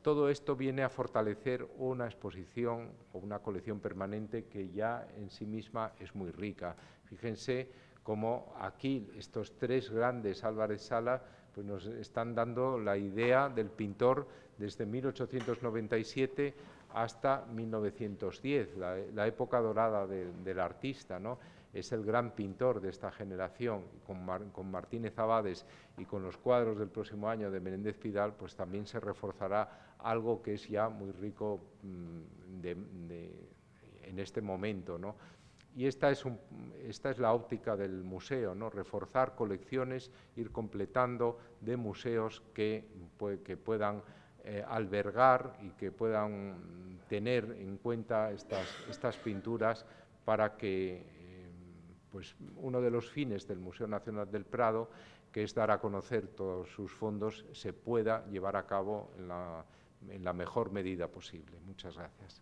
todo esto viene a fortalecer una exposición o una colección permanente que ya en sí misma es muy rica. Fíjense cómo aquí estos tres grandes Álvarez Sala pues nos están dando la idea del pintor desde 1897 hasta 1910, la, época dorada del artista. ¿no? es el gran pintor de esta generación, con, Martínez Abades y con los cuadros del próximo año de Menéndez Pidal, pues también se reforzará algo que es ya muy rico mm, en este momento, ¿no? Y esta es, la óptica del museo, ¿no? reforzar colecciones, ir completando de museos que, puedan eh, albergar y que puedan tener en cuenta estas pinturas para que pues, uno de los fines del Museo Nacional del Prado, que es dar a conocer todos sus fondos, se pueda llevar a cabo en la, mejor medida posible. Muchas gracias.